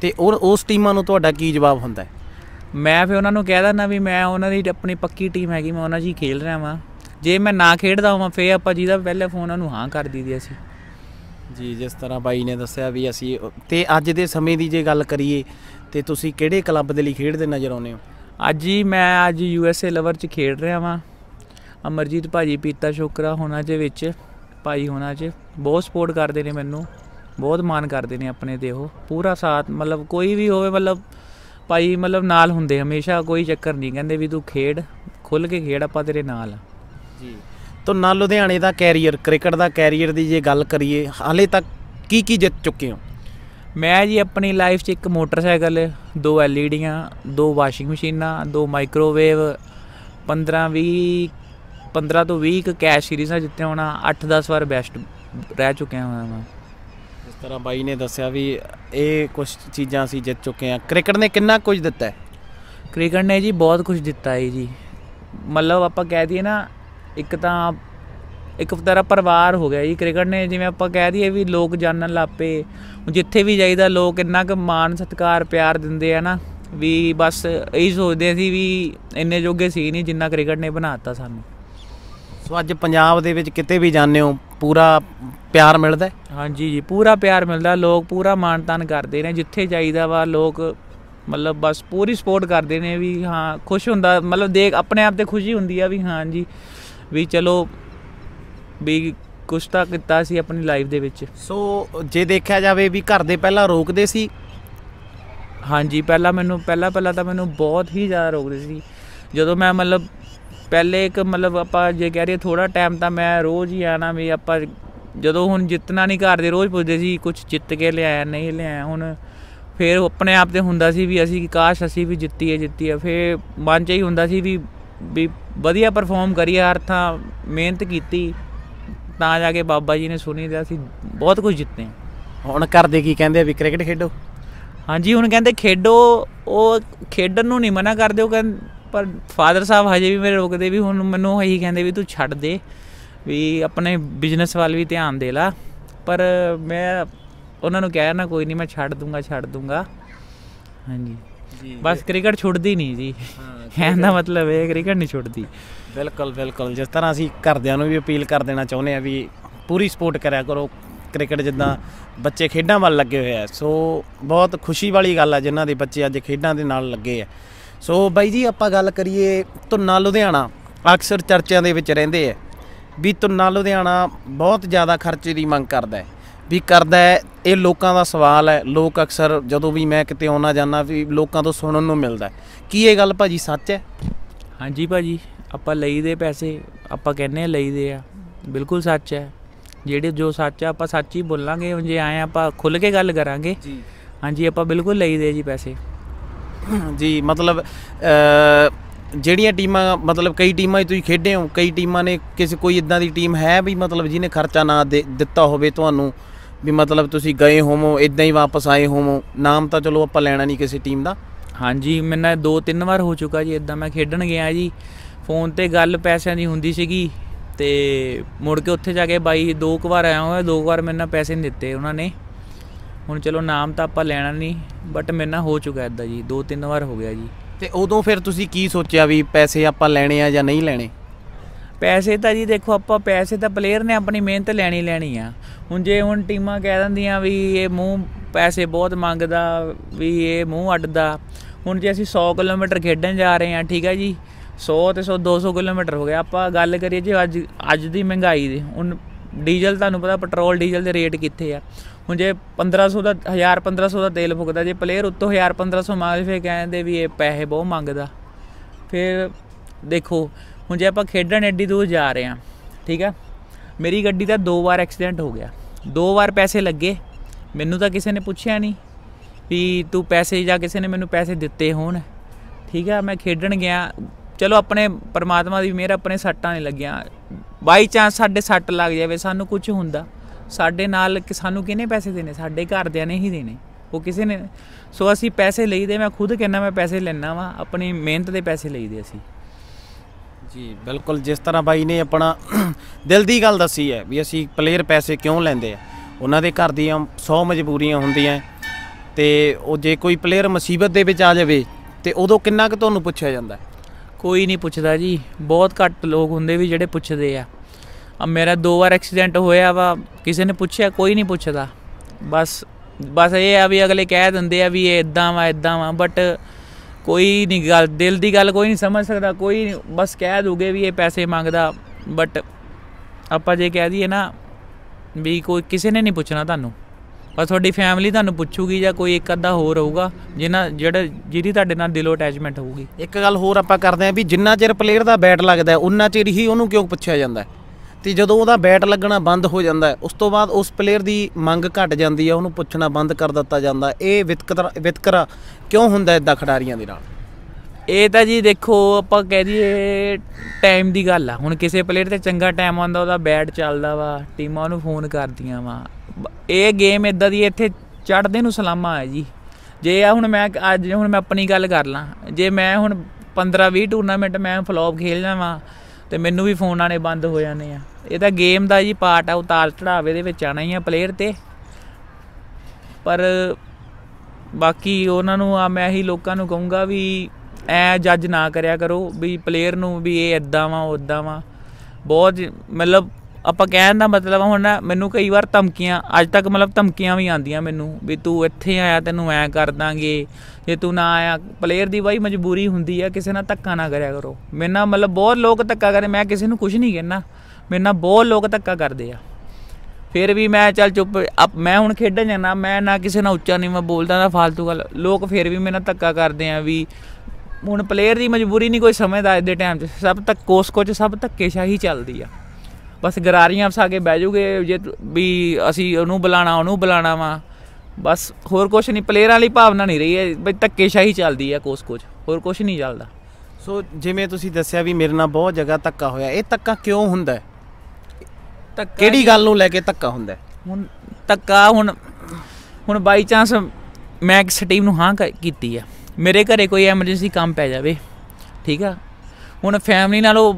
ਤੇ ਉਹ ਉਸ ਟੀਮਾਂ ਨੂੰ ਤੁਹਾਡਾ ਕੀ ਜਵਾਬ ਹੁੰਦਾ ਹੈ ਮੈਂ ਫੇ ਉਹਨਾਂ ਨੂੰ ਕਹਿ ਦਿੰਦਾ ਵੀ ਮੈਂ ਉਹਨਾਂ ਦੀ ਆਪਣੀ ਪੱਕੀ ਟੀਮ ਹੈਗੀ ਮੈਂ ਉਹਨਾਂ ਜੀ ਖੇਲ ਰਿਹਾ ਵਾਂ ਜੇ ਮੈਂ ਨਾ ਖੇਡਦਾ ਹਾਂ ਫੇ ਆਪਾਂ ਜਿਹਦਾ ਪਹਿਲੇ ਫੋਨ ਉਹਨੂੰ ਹਾਂ ਕਰ ਦਈਦੀ ਅਸੀਂ ਜੀ ਜਿਸ ਤਰ੍ਹਾਂ ਬਾਈ ਨੇ ਦੱਸਿਆ ਵੀ ਅਸੀਂ ਤੇ ਅੱਜ ਦੇ ਸਮੇਂ ਦੀ ਜੇ ਗੱਲ ਕਰੀਏ ਤੇ ਤੁਸੀਂ ਕਿਹੜੇ ਕਲੱਬ ਦੇ ਲਈ ਖੇਡਦੇ ਨਜ਼ਰ ਆਉਂਦੇ ਹੋ ਅੱਜ ਹੀ ਮੈਂ ਅੱਜ ਯੂਐਸਏ ਲਵਰ 'ਚ ਖੇਡ ਰਿਹਾ ਵਾਂ ਅਮਰਜੀਤ ਭਾਜੀ ਪੀਤਾ ਸ਼ੋਕਰਾ ਹੋਣਾ ਦੇ ਵਿੱਚ ਭਾਈ ਹੋਣਾ 'ਚ ਬਹੁਤ ਸਪੋਰਟ ਕਰਦੇ ਨੇ ਮੈਨੂੰ ਬਹੁਤ ਮਾਨ ਕਰਦੇ ਨੇ ਆਪਣੇ ਦੇ ਉਹ ਪੂਰਾ ਸਾਥ ਮਤਲਬ ਕੋਈ ਵੀ ਹੋਵੇ ਮਤਲਬ ਭਾਈ ਮਤਲਬ ਨਾਲ ਹੁੰਦੇ ਹਮੇਸ਼ਾ ਕੋਈ ਚੱਕਰ ਨਹੀਂ ਕਹਿੰਦੇ ਵੀ ਤੂੰ ਖੇਡ ਖੁੱਲ ਕੇ ਖੇਡ ਆਪਾਂ ਤੇਰੇ ਨਾਲ ਜੀ ਤੋਂ ਨਾਲ ਲੁਧਿਆਣੇ ਦਾ ਕੈਰੀਅਰ ਕ੍ਰਿਕਟ ਦਾ ਕੈਰੀਅਰ ਦੀ ਜੇ ਗੱਲ ਕਰੀਏ ਹਾਲੇ ਤੱਕ ਕੀ ਕੀ ਜਿੱਤ ਚੁੱਕੇ ਹੋ ਮੈਂ ਜੀ ਆਪਣੀ ਲਾਈਫ 'ਚ ਇੱਕ ਮੋਟਰਸਾਈਕਲ ਦੋ ਐਲਈਡੀਆਂ ਦੋ ਵਾਸ਼ਿੰਗ ਮਸ਼ੀਨਾਂ ਦੋ ਮਾਈਕ੍ਰੋਵੇਵ 15 20 15 ਤੋਂ 20 ਕੈਸ਼ ਸੀਰੀਜ਼ਾਂ ਜਿੱਤੇ ਹੋਣਾ 8-10 ਵਾਰ ਬੈਸਟ ਰਹਿ ਚੁੱਕਿਆ ਹਾਂ ਮੈਂ ਜਿਸ ਤਰ੍ਹਾਂ ਬਾਈ ਨੇ ਦੱਸਿਆ ਵੀ ਇਹ ਕੁਝ ਚੀਜ਼ਾਂ ਅਸੀਂ ਜਿੱਤ ਚੁੱਕੇ ਆ ਕ੍ਰਿਕਟ ਨੇ ਕਿੰਨਾ ਕੁਝ ਦਿੱਤਾ ਹੈ ਕ੍ਰਿਕਟ ਨੇ ਜੀ ਬਹੁਤ ਕੁਝ ਦਿੱਤਾ ਹੈ ਜੀ ਮਤਲਬ ਆਪਾਂ ਕਹਿ ਦਈਏ ਨਾ ਇੱਕ ਤਾਂ ਇੱਕ ਤਰ੍ਹਾਂ ਪਰਿਵਾਰ ਹੋ ਗਿਆ ਜੀ ਕ੍ਰਿਕਟ ਨੇ ਜਿਵੇਂ ਆਪਾਂ ਕਹਿ ਦਈਏ ਵੀ ਲੋਕ ਜਾਣਨ ਲੱਪੇ ਜਿੱਥੇ ਵੀ ਜਾਈਦਾ ਲੋਕ ਇੰਨਾ ਕੁ ਮਾਣ ਸਤਿਕਾਰ ਪਿਆਰ ਦਿੰਦੇ ਆ ਨਾ ਵੀ ਬਸ ਇਹੀ ਸੋਚਦੇ ਸੀ ਵੀ ਇੰਨੇ ਜੋਗੇ ਸੀ ਨਹੀਂ ਜਿੰਨਾ ਕ੍ਰਿਕਟ ਨੇ ਬਣਾਤਾ ਸਾਨੂੰ ਸੋ ਅੱਜ ਪੰਜਾਬ ਦੇ ਵਿੱਚ ਕਿਤੇ ਵੀ ਜਾਂਦੇ ਹੋ ਪੂਰਾ ਪਿਆਰ ਮਿਲਦਾ ਹੈ? ਹਾਂਜੀ ਜੀ ਪੂਰਾ ਪਿਆਰ ਮਿਲਦਾ ਲੋਕ ਪੂਰਾ ਮਾਨਤਾਨ ਕਰਦੇ ਨੇ ਜਿੱਥੇ ਜਾਈਦਾ ਵਾ ਲੋਕ ਮਤਲਬ ਬਸ ਪੂਰੀ ਸਪੋਰਟ ਕਰਦੇ ਨੇ ਵੀ ਹਾਂ ਖੁਸ਼ ਹੁੰਦਾ ਮਤਲਬ ਦੇਖ ਆਪਣੇ ਆਪ ਤੇ ਖੁਸ਼ੀ ਹੁੰਦੀ ਆ ਵੀ ਹਾਂ ਜੀ ਵੀ ਚਲੋ ਵੀ ਕੁਛ ਤਾਂ ਕੀਤਾ ਸੀ ਆਪਣੀ ਲਾਈਫ ਦੇ ਵਿੱਚ ਸੋ ਜੇ ਦੇਖਿਆ ਜਾਵੇ ਵੀ ਘਰ ਦੇ ਪਹਿਲਾਂ ਰੋਕਦੇ ਸੀ ਹਾਂਜੀ ਪਹਿਲਾਂ ਮੈਨੂੰ ਪਹਿਲਾਂ ਪਹਿਲਾਂ ਤਾਂ ਮੈਨੂੰ ਬਹੁਤ ਹੀ ਜ਼ਿਆਦਾ ਰੋਕਦੇ ਸੀ ਜਦੋਂ ਮੈਂ ਮਤਲਬ ਪਹਿਲੇ ਇੱਕ ਮਤਲਬ ਆਪਾਂ ਜੇ ਕਹਿ ਰਹੀਏ ਥੋੜਾ ਟਾਈਮ ਤਾਂ ਮੈਂ ਰੋਜ਼ ਹੀ ਆਣਾ ਵੀ ਆਪਾਂ ਜਦੋਂ ਹੁਣ ਜਿੱਤਣਾ ਨਹੀਂ ਘਰ ਦੇ ਰੋਜ਼ ਪੁੱਛਦੇ ਸੀ ਕੁਝ ਜਿੱਤ ਕੇ ਲਿਆਇਆ ਨਹੀਂ ਲਿਆਇਆ ਹੁਣ ਫਿਰ ਆਪਣੇ ਆਪ ਤੇ ਹੁੰਦਾ ਸੀ ਵੀ ਅਸੀਂ ਕਾਸ਼ ਅਸੀਂ ਵੀ ਜਿੱਤੀਏ ਜਿੱਤੀਏ ਫੇਰ ਮਨ 'ਚ ਹੀ ਹੁੰਦਾ ਸੀ ਵੀ ਵੀ ਵਧੀਆ ਪਰਫਾਰਮ ਕਰੀਏ ਹਰ ਥਾਂ ਮਿਹਨਤ ਕੀਤੀ ਤਾਂ ਜਾ ਕੇ ਬਾਬਾ ਜੀ ਨੇ ਸੁਣੀ ਤੇ ਅਸੀਂ ਬਹੁਤ ਕੁਝ ਜਿੱਤੇ ਹੁਣ ਕਰਦੇ ਕੀ ਕਹਿੰਦੇ ਵੀ ਕ੍ਰਿਕਟ ਖੇਡੋ ਹਾਂਜੀ ਹੁਣ ਕਹਿੰਦੇ ਖੇਡੋ ਉਹ ਖੇਡਣ ਨੂੰ ਨਹੀਂ ਮਨਾ ਕਰਦੇ ਉਹ ਕਹਿੰਦੇ ਪਰ ਫਾਦਰ ਸਾਹਿਬ ਹਜੇ ਵੀ ਮੇਰੇ ਰੋਕਦੇ ਵੀ ਹੁਣ ਮੈਨੂੰ ਇਹੀ ਕਹਿੰਦੇ ਵੀ ਤੂੰ ਛੱਡ ਦੇ ਵੀ ਆਪਣੇ ਬਿਜ਼ਨਸ ਵੱਲ ਵੀ ਧਿਆਨ ਦੇ ਲਾ ਪਰ ਮੈਂ ਉਹਨਾਂ ਨੂੰ ਕਹਿਆ ਨਾ ਕੋਈ ਨਹੀਂ ਮੈਂ ਛੱਡ ਦੂੰਗਾ ਛੱਡ ਦੂੰਗਾ ਹਾਂਜੀ ਜੀ ਬਸ ਕ੍ਰਿਕਟ ਛੁੱਟਦੀ ਨਹੀਂ ਜੀ (laughs) ਕਹਿਣ ਦਾ ਮਤਲਬ ਹੈ ਕ੍ਰਿਕਟ ਨਹੀਂ ਛੁੱਟਦੀ ਬਿਲਕੁਲ ਬਿਲਕੁਲ ਜਿਸ ਤਰ੍ਹਾਂ ਅਸੀਂ ਘਰਦਿਆਂ ਨੂੰ ਵੀ ਅਪੀਲ ਕਰ ਦੇਣਾ ਚਾਹੁੰਦੇ ਆ ਵੀ ਪੂਰੀ ਸਪੋਰਟ ਕਰਿਆ ਕਰੋ ਕ੍ਰਿਕਟ ਜਿੱਦਾਂ ਬੱਚੇ ਖੇਡਾਂ ਵੱਲ ਲੱਗੇ ਹੋਏ ਆ ਸੋ ਬਹੁਤ ਖੁਸ਼ੀ ਵਾਲੀ ਗੱਲ ਆ ਜਿਨ੍ਹਾਂ ਦੇ ਬੱਚੇ ਅੱਜ ਖੇਡਾਂ ਦੇ ਨਾਲ ਲੱਗੇ ਆ ਸੋ ਬਾਈ ਜੀ ਆਪਾਂ ਗੱਲ ਕਰੀਏ ਧੁੰਨਾ ਲੁਧਿਆਣਾ ਅਕਸਰ ਚਰਚਿਆਂ ਦੇ ਵਿੱਚ ਰਹਿੰਦੇ ਆ ਵੀ ਧੁੰਨਾ ਲੁਧਿਆਣਾ ਬਹੁਤ ਜ਼ਿਆਦਾ ਖਰਚੇ ਦੀ ਮੰਗ ਕਰਦਾ ਵੀ ਕਰਦਾ ਇਹ ਲੋਕਾਂ ਦਾ ਸਵਾਲ ਹੈ ਲੋਕ ਅਕਸਰ ਜਦੋਂ ਵੀ ਮੈਂ ਕਿਤੇ ਆਉਣਾ ਜਾਂਦਾ ਵੀ ਲੋਕਾਂ ਤੋਂ ਸੁਣਨ ਨੂੰ ਮਿਲਦਾ ਕੀ ਇਹ ਗੱਲ ਭਾਜੀ ਸੱਚ ਹੈ ਹਾਂਜੀ ਭਾਜੀ ਆਪਾਂ ਲਈਦੇ ਪੈਸੇ ਆਪਾਂ ਕਹਿੰਨੇ ਆ ਲਈਦੇ ਆ ਬਿਲਕੁਲ ਸੱਚ ਹੈ ਜਿਹੜੇ ਜੋ ਸੱਚ ਆ ਆਪਾਂ ਸੱਚ ਹੀ ਬੋਲਾਂਗੇ ਜੇ ਆਏ ਆਪਾਂ ਖੁੱਲ ਕੇ ਗੱਲ ਕਰਾਂਗੇ ਜੀ ਹਾਂਜੀ ਆਪਾਂ ਬਿਲਕੁਲ ਲਈਦੇ ਜੀ ਪੈਸੇ ਜੀ ਮਤਲਬ ਜਿਹੜੀਆਂ ਟੀਮਾਂ ਮਤਲਬ ਕਈ ਟੀਮਾਂ ਤੁਸੀਂ ਖੇਡੇ ਹੋ ਕਈ ਟੀਮਾਂ ਨੇ ਕਿਸੇ ਕੋਈ ਇਦਾਂ ਦੀ ਟੀਮ ਹੈ ਵੀ ਮਤਲਬ ਜਿਹਨੇ ਖਰਚਾ ਨਾ ਦਿੱਤਾ ਹੋਵੇ ਤੁਹਾਨੂੰ ਵੀ ਮਤਲਬ ਤੁਸੀਂ ਗਏ ਹੋਵੋ ਇਦਾਂ ਹੀ ਵਾਪਸ ਆਏ ਹੋਵੋ ਨਾਮ ਤਾਂ ਚਲੋ ਆਪਾਂ ਲੈਣਾ ਨਹੀਂ ਕਿਸੇ ਟੀਮ ਦਾ ਹਾਂਜੀ ਮੈਨਾਂ ਦੋ ਤਿੰਨ ਵਾਰ ਹੋ ਚੁੱਕਾ ਜੀ ਇਦਾਂ ਮੈਂ ਖੇਡਣ ਗਿਆ ਜੀ ਫੋਨ ਤੇ ਗੱਲ ਪੈਸਿਆਂ ਦੀ ਹੁੰਦੀ ਸੀਗੀ ਤੇ ਮੁੜ ਕੇ ਉੱਥੇ ਜਾ ਕੇ ਬਾਈ ਦੋ ਕੁ ਵਾਰ ਆਇਆ ਹਾਂ ਦੋ ਕੁ ਵਾਰ ਮੈਨਾਂ ਪੈਸੇ ਨਹੀਂ ਦਿੱਤੇ ਉਹਨਾਂ ਨੇ ਹੁਣ ਚਲੋ ਨਾਮ ਤਾਂ ਆਪਾਂ ਲੈਣਾ ਨਹੀਂ ਬਟ ਮੇਰੇ ਨਾਲ ਹੋ ਚੁੱਕਾ ਐਦਾ ਜੀ ਦੋ ਤਿੰਨ ਵਾਰ ਹੋ ਗਿਆ ਜੀ ਤੇ ਉਦੋਂ ਫਿਰ ਤੁਸੀਂ ਕੀ ਸੋਚਿਆ ਵੀ ਪੈਸੇ ਆਪਾਂ ਲੈਣੇ ਆ ਜਾਂ ਨਹੀਂ ਲੈਣੇ ਪੈਸੇ ਤਾਂ ਜੀ ਦੇਖੋ ਆਪਾਂ ਪੈਸੇ ਤਾਂ ਪਲੇਅਰ ਨੇ ਆਪਣੀ ਮਿਹਨਤ ਲੈਣੀ ਲੈਣੀ ਆ ਹੁਣ ਜੇ ਹੁਣ ਟੀਮਾਂ ਕਹਿ ਦਿੰਦੀਆਂ ਵੀ ਇਹ ਮੂੰਹ ਪੈਸੇ ਬਹੁਤ ਮੰਗਦਾ ਵੀ ਇਹ ਮੂੰਹ ਅੱਡਦਾ ਹੁਣ ਜੇ ਅਸੀਂ 100 ਕਿਲੋਮੀਟਰ ਖੇਡਣ ਜਾ ਰਹੇ ਆ ਠੀਕ ਆ ਜੀ 100 ਤੇ 100 200 ਕਿਲੋਮੀਟਰ ਹੋ ਗਿਆ ਆਪਾਂ ਗੱਲ ਕਰੀਏ ਜੇ ਅੱਜ ਅੱਜ ਦੀ ਮਹਿੰਗਾਈ ਦੀ ਹੁਣ ਡੀਜ਼ਲ ਤੁਹਾਨੂੰ ਪਤਾ ਪੈਟਰੋਲ ਡੀਜ਼ਲ ਦੇ ਰੇਟ ਕਿੱਥੇ ਆ ਹੁਣ ਜੇ 1500 ਦਾ 1000 1500 ਦਾ ਤੇਲ ਫੁਕਦਾ ਜੇ ਪਲੇਅਰ ਉੱਤੋਂ 1000 1500 ਮੰਗਦੇ ਫੇ ਕਹਿੰਦੇ ਵੀ ਇਹ ਪੈਸੇ ਬਹੁਤ ਮੰਗਦਾ ਫਿਰ ਦੇਖੋ ਹੁਣ ਜੇ ਆਪਾਂ ਖੇਡਣ ਐਡੀ ਦੂਰ ਜਾ ਰਹੇ ਆ ਠੀਕ ਆ ਮੇਰੀ ਗੱਡੀ ਦਾ ਦੋ ਵਾਰ ਐਕਸੀਡੈਂਟ ਹੋ ਗਿਆ ਦੋ ਵਾਰ ਪੈਸੇ ਲੱਗੇ ਮੈਨੂੰ ਤਾਂ ਕਿਸੇ ਨੇ ਪੁੱਛਿਆ ਨਹੀਂ ਵੀ ਤੂੰ ਪੈਸੇ ਜਾਂ ਕਿਸੇ ਨੇ ਮੈਨੂੰ ਪੈਸੇ ਦਿੱਤੇ ਹੋਣ ਠੀਕ ਆ ਮੈਂ ਖੇਡਣ ਗਿਆ ਚਲੋ ਆਪਣੇ ਪਰਮਾਤਮਾ ਦੀ ਮਿਹਰ ਆਪਣੇ ਸੱਟਾਂ ਨਹੀਂ ਲੱਗੀਆਂ ਬਾਈ ਚਾਂਸ ਸਾਡੇ ਸੱਟ ਲੱਗ ਜਾਵੇ ਸਾਨੂੰ ਕੁਝ ਹੁੰਦਾ ਸਾਡੇ ਨਾਲ ਕਿ ਸਾਨੂੰ ਕਿਹਨੇ ਪੈਸੇ ਦੇਣੇ ਸਾਡੇ ਘਰਦਿਆਂ ਨੇ ਹੀ ਦੇਣੇ ਉਹ ਕਿਸੇ ਨੇ ਸੋ ਅਸੀਂ ਪੈਸੇ ਲਈਦੇ ਮੈਂ ਖੁਦ ਕਹਿੰਦਾ ਮੈਂ ਪੈਸੇ ਲੈਣਾ ਵਾ ਆਪਣੀ ਮਿਹਨਤ ਦੇ ਪੈਸੇ ਲਈਦੇ ਅਸੀਂ ਜੀ ਬਿਲਕੁਲ ਜਿਸ ਤਰ੍ਹਾਂ ਬਾਈ ਨੇ ਆਪਣਾ ਦਿਲ ਦੀ ਗੱਲ ਦੱਸੀ ਹੈ ਵੀ ਅਸੀਂ ਪਲੇਅਰ ਪੈਸੇ ਕਿਉਂ ਲੈਂਦੇ ਆ ਉਹਨਾਂ ਦੇ ਘਰ ਦੀਆਂ 100 ਮਜਬੂਰੀਆਂ ਹੁੰਦੀਆਂ ਤੇ ਉਹ ਜੇ ਕੋਈ ਪਲੇਅਰ ਮੁਸੀਬਤ ਦੇ ਵਿੱਚ ਆ ਜਾਵੇ ਤੇ ਉਦੋਂ ਕਿੰਨਾ ਕੁ ਤੁਹਾਨੂੰ ਪੁੱਛਿਆ ਜਾਂਦਾ ਹੈ ਕੋਈ ਨਹੀਂ ਪੁੱਛਦਾ ਜੀ ਬਹੁਤ ਘੱਟ ਲੋਕ ਹੁੰਦੇ ਵੀ ਜਿਹੜੇ ਪੁੱਛਦੇ ਆ ਆ ਮੇਰਾ ਦੋ ਵਾਰ ਐਕਸੀਡੈਂਟ ਹੋਇਆ ਵਾ ਕਿਸੇ ਨੇ ਪੁੱਛਿਆ ਕੋਈ ਨਹੀਂ ਪੁੱਛਦਾ ਬਸ ਬਸ ਇਹ ਆ ਵੀ ਅਗਲੇ ਕਹਿ ਦਿੰਦੇ ਆ ਵੀ ਇਹ ਇਦਾਂ ਵਾ ਇਦਾਂ ਵਾ ਬਟ ਕੋਈ ਨਹੀਂ ਗੱਲ ਦਿਲ ਦੀ ਗੱਲ ਕੋਈ ਨਹੀਂ ਸਮਝ ਸਕਦਾ ਕੋਈ ਬਸ ਕਹਿ ਦੂਗੇ ਵੀ ਇਹ ਪੈਸੇ ਮੰਗਦਾ ਬਟ ਆਪਾਂ ਜੇ ਕਹਿ ਦਈਏ ਨਾ ਵੀ ਕੋਈ ਕਿਸੇ ਨੇ ਨਹੀਂ ਪੁੱਛਣਾ ਤੁਹਾਨੂੰ ਪਰ ਤੁਹਾਡੀ ਫੈਮਿਲੀ ਤੁਹਾਨੂੰ ਪੁੱਛੂਗੀ ਜਾਂ ਕੋਈ ਇੱਕ ਅੱਧਾ ਹੋਰ ਹੋਊਗਾ ਜਿਹਨਾਂ ਜਿਹੜੇ ਜਿਹਦੀ ਤੁਹਾਡੇ ਨਾਲ ਦਿਲੋਂ ਅਟੈਚਮੈਂਟ ਹੋਊਗੀ ਇੱਕ ਗੱਲ ਹੋਰ ਆਪਾਂ ਕਰਦੇ ਆਂ ਵੀ ਜਿੰਨਾ ਚਿਰ ਪਲੇਅਰ ਦਾ ਬੈਟ ਲੱਗਦਾ ਉਹਨਾਂ ਚਿਰ ਹੀ ਉਹਨੂੰ ਕਿਉਂ ਪੁੱਛਿਆ ਜਾਂਦਾ ਤੇ ਜਦੋਂ ਉਹਦਾ ਬੈਟ ਲੱਗਣਾ ਬੰਦ ਹੋ ਜਾਂਦਾ ਉਸ ਤੋਂ ਬਾਅਦ ਉਸ ਪਲੇਅਰ ਦੀ ਮੰਗ ਘਟ ਜਾਂਦੀ ਹੈ ਉਹਨੂੰ ਪੁੱਛਣਾ ਬੰਦ ਕਰ ਦਿੱਤਾ ਜਾਂਦਾ ਇਹ ਵਿਤਕਰਾ ਵਿਤਕਰਾ ਕਿਉਂ ਹੁੰਦਾ ਇਦਾਂ ਖਿਡਾਰੀਆਂ ਦੇ ਨਾਲ ਇਹ ਤਾਂ ਜੀ ਦੇਖੋ ਆਪਾਂ ਕਹਿ ਦਈਏ ਟਾਈਮ ਦੀ ਗੱਲ ਆ ਹੁਣ ਕਿਸੇ ਪਲੇਅਰ ਤੇ ਚੰਗਾ ਟਾਈਮ ਆਉਂਦਾ ਉਹਦਾ ਬੈਟ ਚੱਲਦਾ ਵਾ ਟੀਮਾਂ ਨੂੰ ਫੋਨ ਕਰਦੀਆਂ ਵਾ ਇਹ ਗੇਮ ਇਦਾਂ ਦੀ ਇੱਥੇ ਚੜਦੇ ਨੂੰ ਸਲਾਮਾ ਹੈ ਜੀ ਜੇ ਆ ਹੁਣ ਮੈਂ ਅੱਜ ਹੁਣ ਮੈਂ ਆਪਣੀ ਗੱਲ ਕਰ ਲਾਂ ਜੇ ਮੈਂ ਹੁਣ 15 20 ਟੂਰਨਾਮੈਂਟ ਮੈਂ ਫਲੌਪ ਖੇਲ ਜਾਵਾਂ ਤੇ ਮੈਨੂੰ ਵੀ ਫੋਨ ਆਣੇ ਬੰਦ ਹੋ ਜਾਣੇ ਆ ਇਹ ਤਾਂ ਗੇਮ ਦਾ ਜੀ ਪਾਰਟ ਆ ਉਤਾਰ ਚੜਾਵੇ ਦੇ ਵਿੱਚ ਆਣਾ ਹੀ ਆ ਪਲੇਅਰ ਤੇ ਪਰ ਬਾਕੀ ਉਹਨਾਂ ਨੂੰ ਆ ਮੈਂ ਹੀ ਲੋਕਾਂ ਨੂੰ ਕਹੂੰਗਾ ਵੀ ਐ ਜੱਜ ਨਾ ਕਰਿਆ ਕਰੋ ਵੀ ਪਲੇਅਰ ਨੂੰ ਵੀ ਇਹ ਇਦਾਂ ਵਾ ਉਦਾਂ ਵਾ ਬਹੁਤ ਮਤਲਬ ਆਪਾਂ ਕਹਿਣ ਦਾ ਮਤਲਬ ਹੁਣ ਮੈਨੂੰ ਕਈ ਵਾਰ ਧਮਕੀਆਂ ਅੱਜ ਤੱਕ ਮਤਲਬ ਧਮਕੀਆਂ ਵੀ ਆਉਂਦੀਆਂ ਮੈਨੂੰ ਵੀ ਤੂੰ ਇੱਥੇ ਆਇਆ ਤੈਨੂੰ ਐ ਕਰ ਦਾਂਗੇ ਜੇ ਤੂੰ ਨਾ ਆਇਆ ਪਲੇਅਰ ਦੀ ਬਾਈ ਮਜਬੂਰੀ ਹੁੰਦੀ ਆ ਕਿਸੇ ਨਾਲ ਧੱਕਾ ਨਾ ਕਰਿਆ ਕਰੋ ਮੇਰੇ ਨਾਲ ਮਤਲਬ ਬਹੁਤ ਲੋਕ ਧੱਕਾ ਕਰਦੇ ਮੈਂ ਕਿਸੇ ਨੂੰ ਕੁਝ ਨਹੀਂ ਕਹਿਣਾ ਮੇਰੇ ਨਾਲ ਬਹੁਤ ਲੋਕ ਧੱਕਾ ਕਰਦੇ ਆ ਫਿਰ ਵੀ ਮੈਂ ਚੱਲ ਚੁੱਪ ਮੈਂ ਹੁਣ ਖੇਡਣ ਜਾਣਾ ਮੈਂ ਨਾ ਕਿਸੇ ਨਾਲ ਉੱਚਾ ਨਹੀਂ ਮੈਂ ਬੋਲਦਾ ਨਾ ਫਾਲਤੂ ਗੱਲ ਲੋਕ ਫਿਰ ਵੀ ਮੇਰੇ ਨਾਲ ਧੱਕਾ ਕਰਦੇ ਆ ਵੀ ਹੁਣ ਪਲੇਅਰ ਦੀ ਮਜਬੂਰੀ ਨਹੀਂ ਕੋਈ ਸਮਝਦਾ ਅੱਜ ਦੇ ਟਾਈਮ 'ਚ ਸਭ ਤੱਕ ਕੋਸ ਕੋਚ ਸਭ ਧੱਕੇਸ਼ਾਹੀ ਚੱਲਦੀ ਆ ਬਸ ਗਰਾਰੀਆਂ ਫਸਾ ਕੇ ਬਹਿ ਜੂਗੇ ਜੇ ਵੀ ਅਸੀਂ ਉਹਨੂੰ ਬੁਲਾਣਾ ਉਹਨੂੰ ਬੁਲਾਣਾ ਵਾ ਬਸ ਹੋਰ ਕੁਝ ਨਹੀਂ ਪਲੇਅਰਾਂ ਲਈ ਭਾਵਨਾ ਨਹੀਂ ਰਹੀ ਹੈ ਬਈ ਧੱਕੇਸ਼ਾਹੀ ਚੱਲਦੀ ਹੈ ਕੋਸ ਕੁਝ ਹੋਰ ਕੁਝ ਨਹੀਂ ਚੱਲਦਾ ਸੋ ਜਿਵੇਂ ਤੁਸੀਂ ਦੱਸਿਆ ਵੀ ਮੇਰੇ ਨਾਲ ਬਹੁਤ ਜਗ੍ਹਾ ਧੱਕਾ ਹੋਇਆ ਇਹ ਧੱਕਾ ਕਿਉਂ ਹੁੰਦਾ ਹੈ ਧੱਕਾ ਕਿਹੜੀ ਗੱਲ ਨੂੰ ਲੈ ਕੇ ਧੱਕਾ ਹੁੰਦਾ ਹੈ ਹੁਣ ਧੱਕਾ ਹੁਣ ਹੁਣ ਬਾਈ ਚਾਂਸ ਮੈਂ ਕਿਸ ਟੀਮ ਨੂੰ ਹਾਂ ਕੀਤੀ ਆ ਮੇਰੇ ਘਰੇ ਕੋਈ ਐਮਰਜੈਂਸੀ ਕੰਮ ਪੈ ਜਾਵੇ ਠੀਕ ਆ ਹੁਣ ਫੈਮਿਲੀ ਨਾਲੋਂ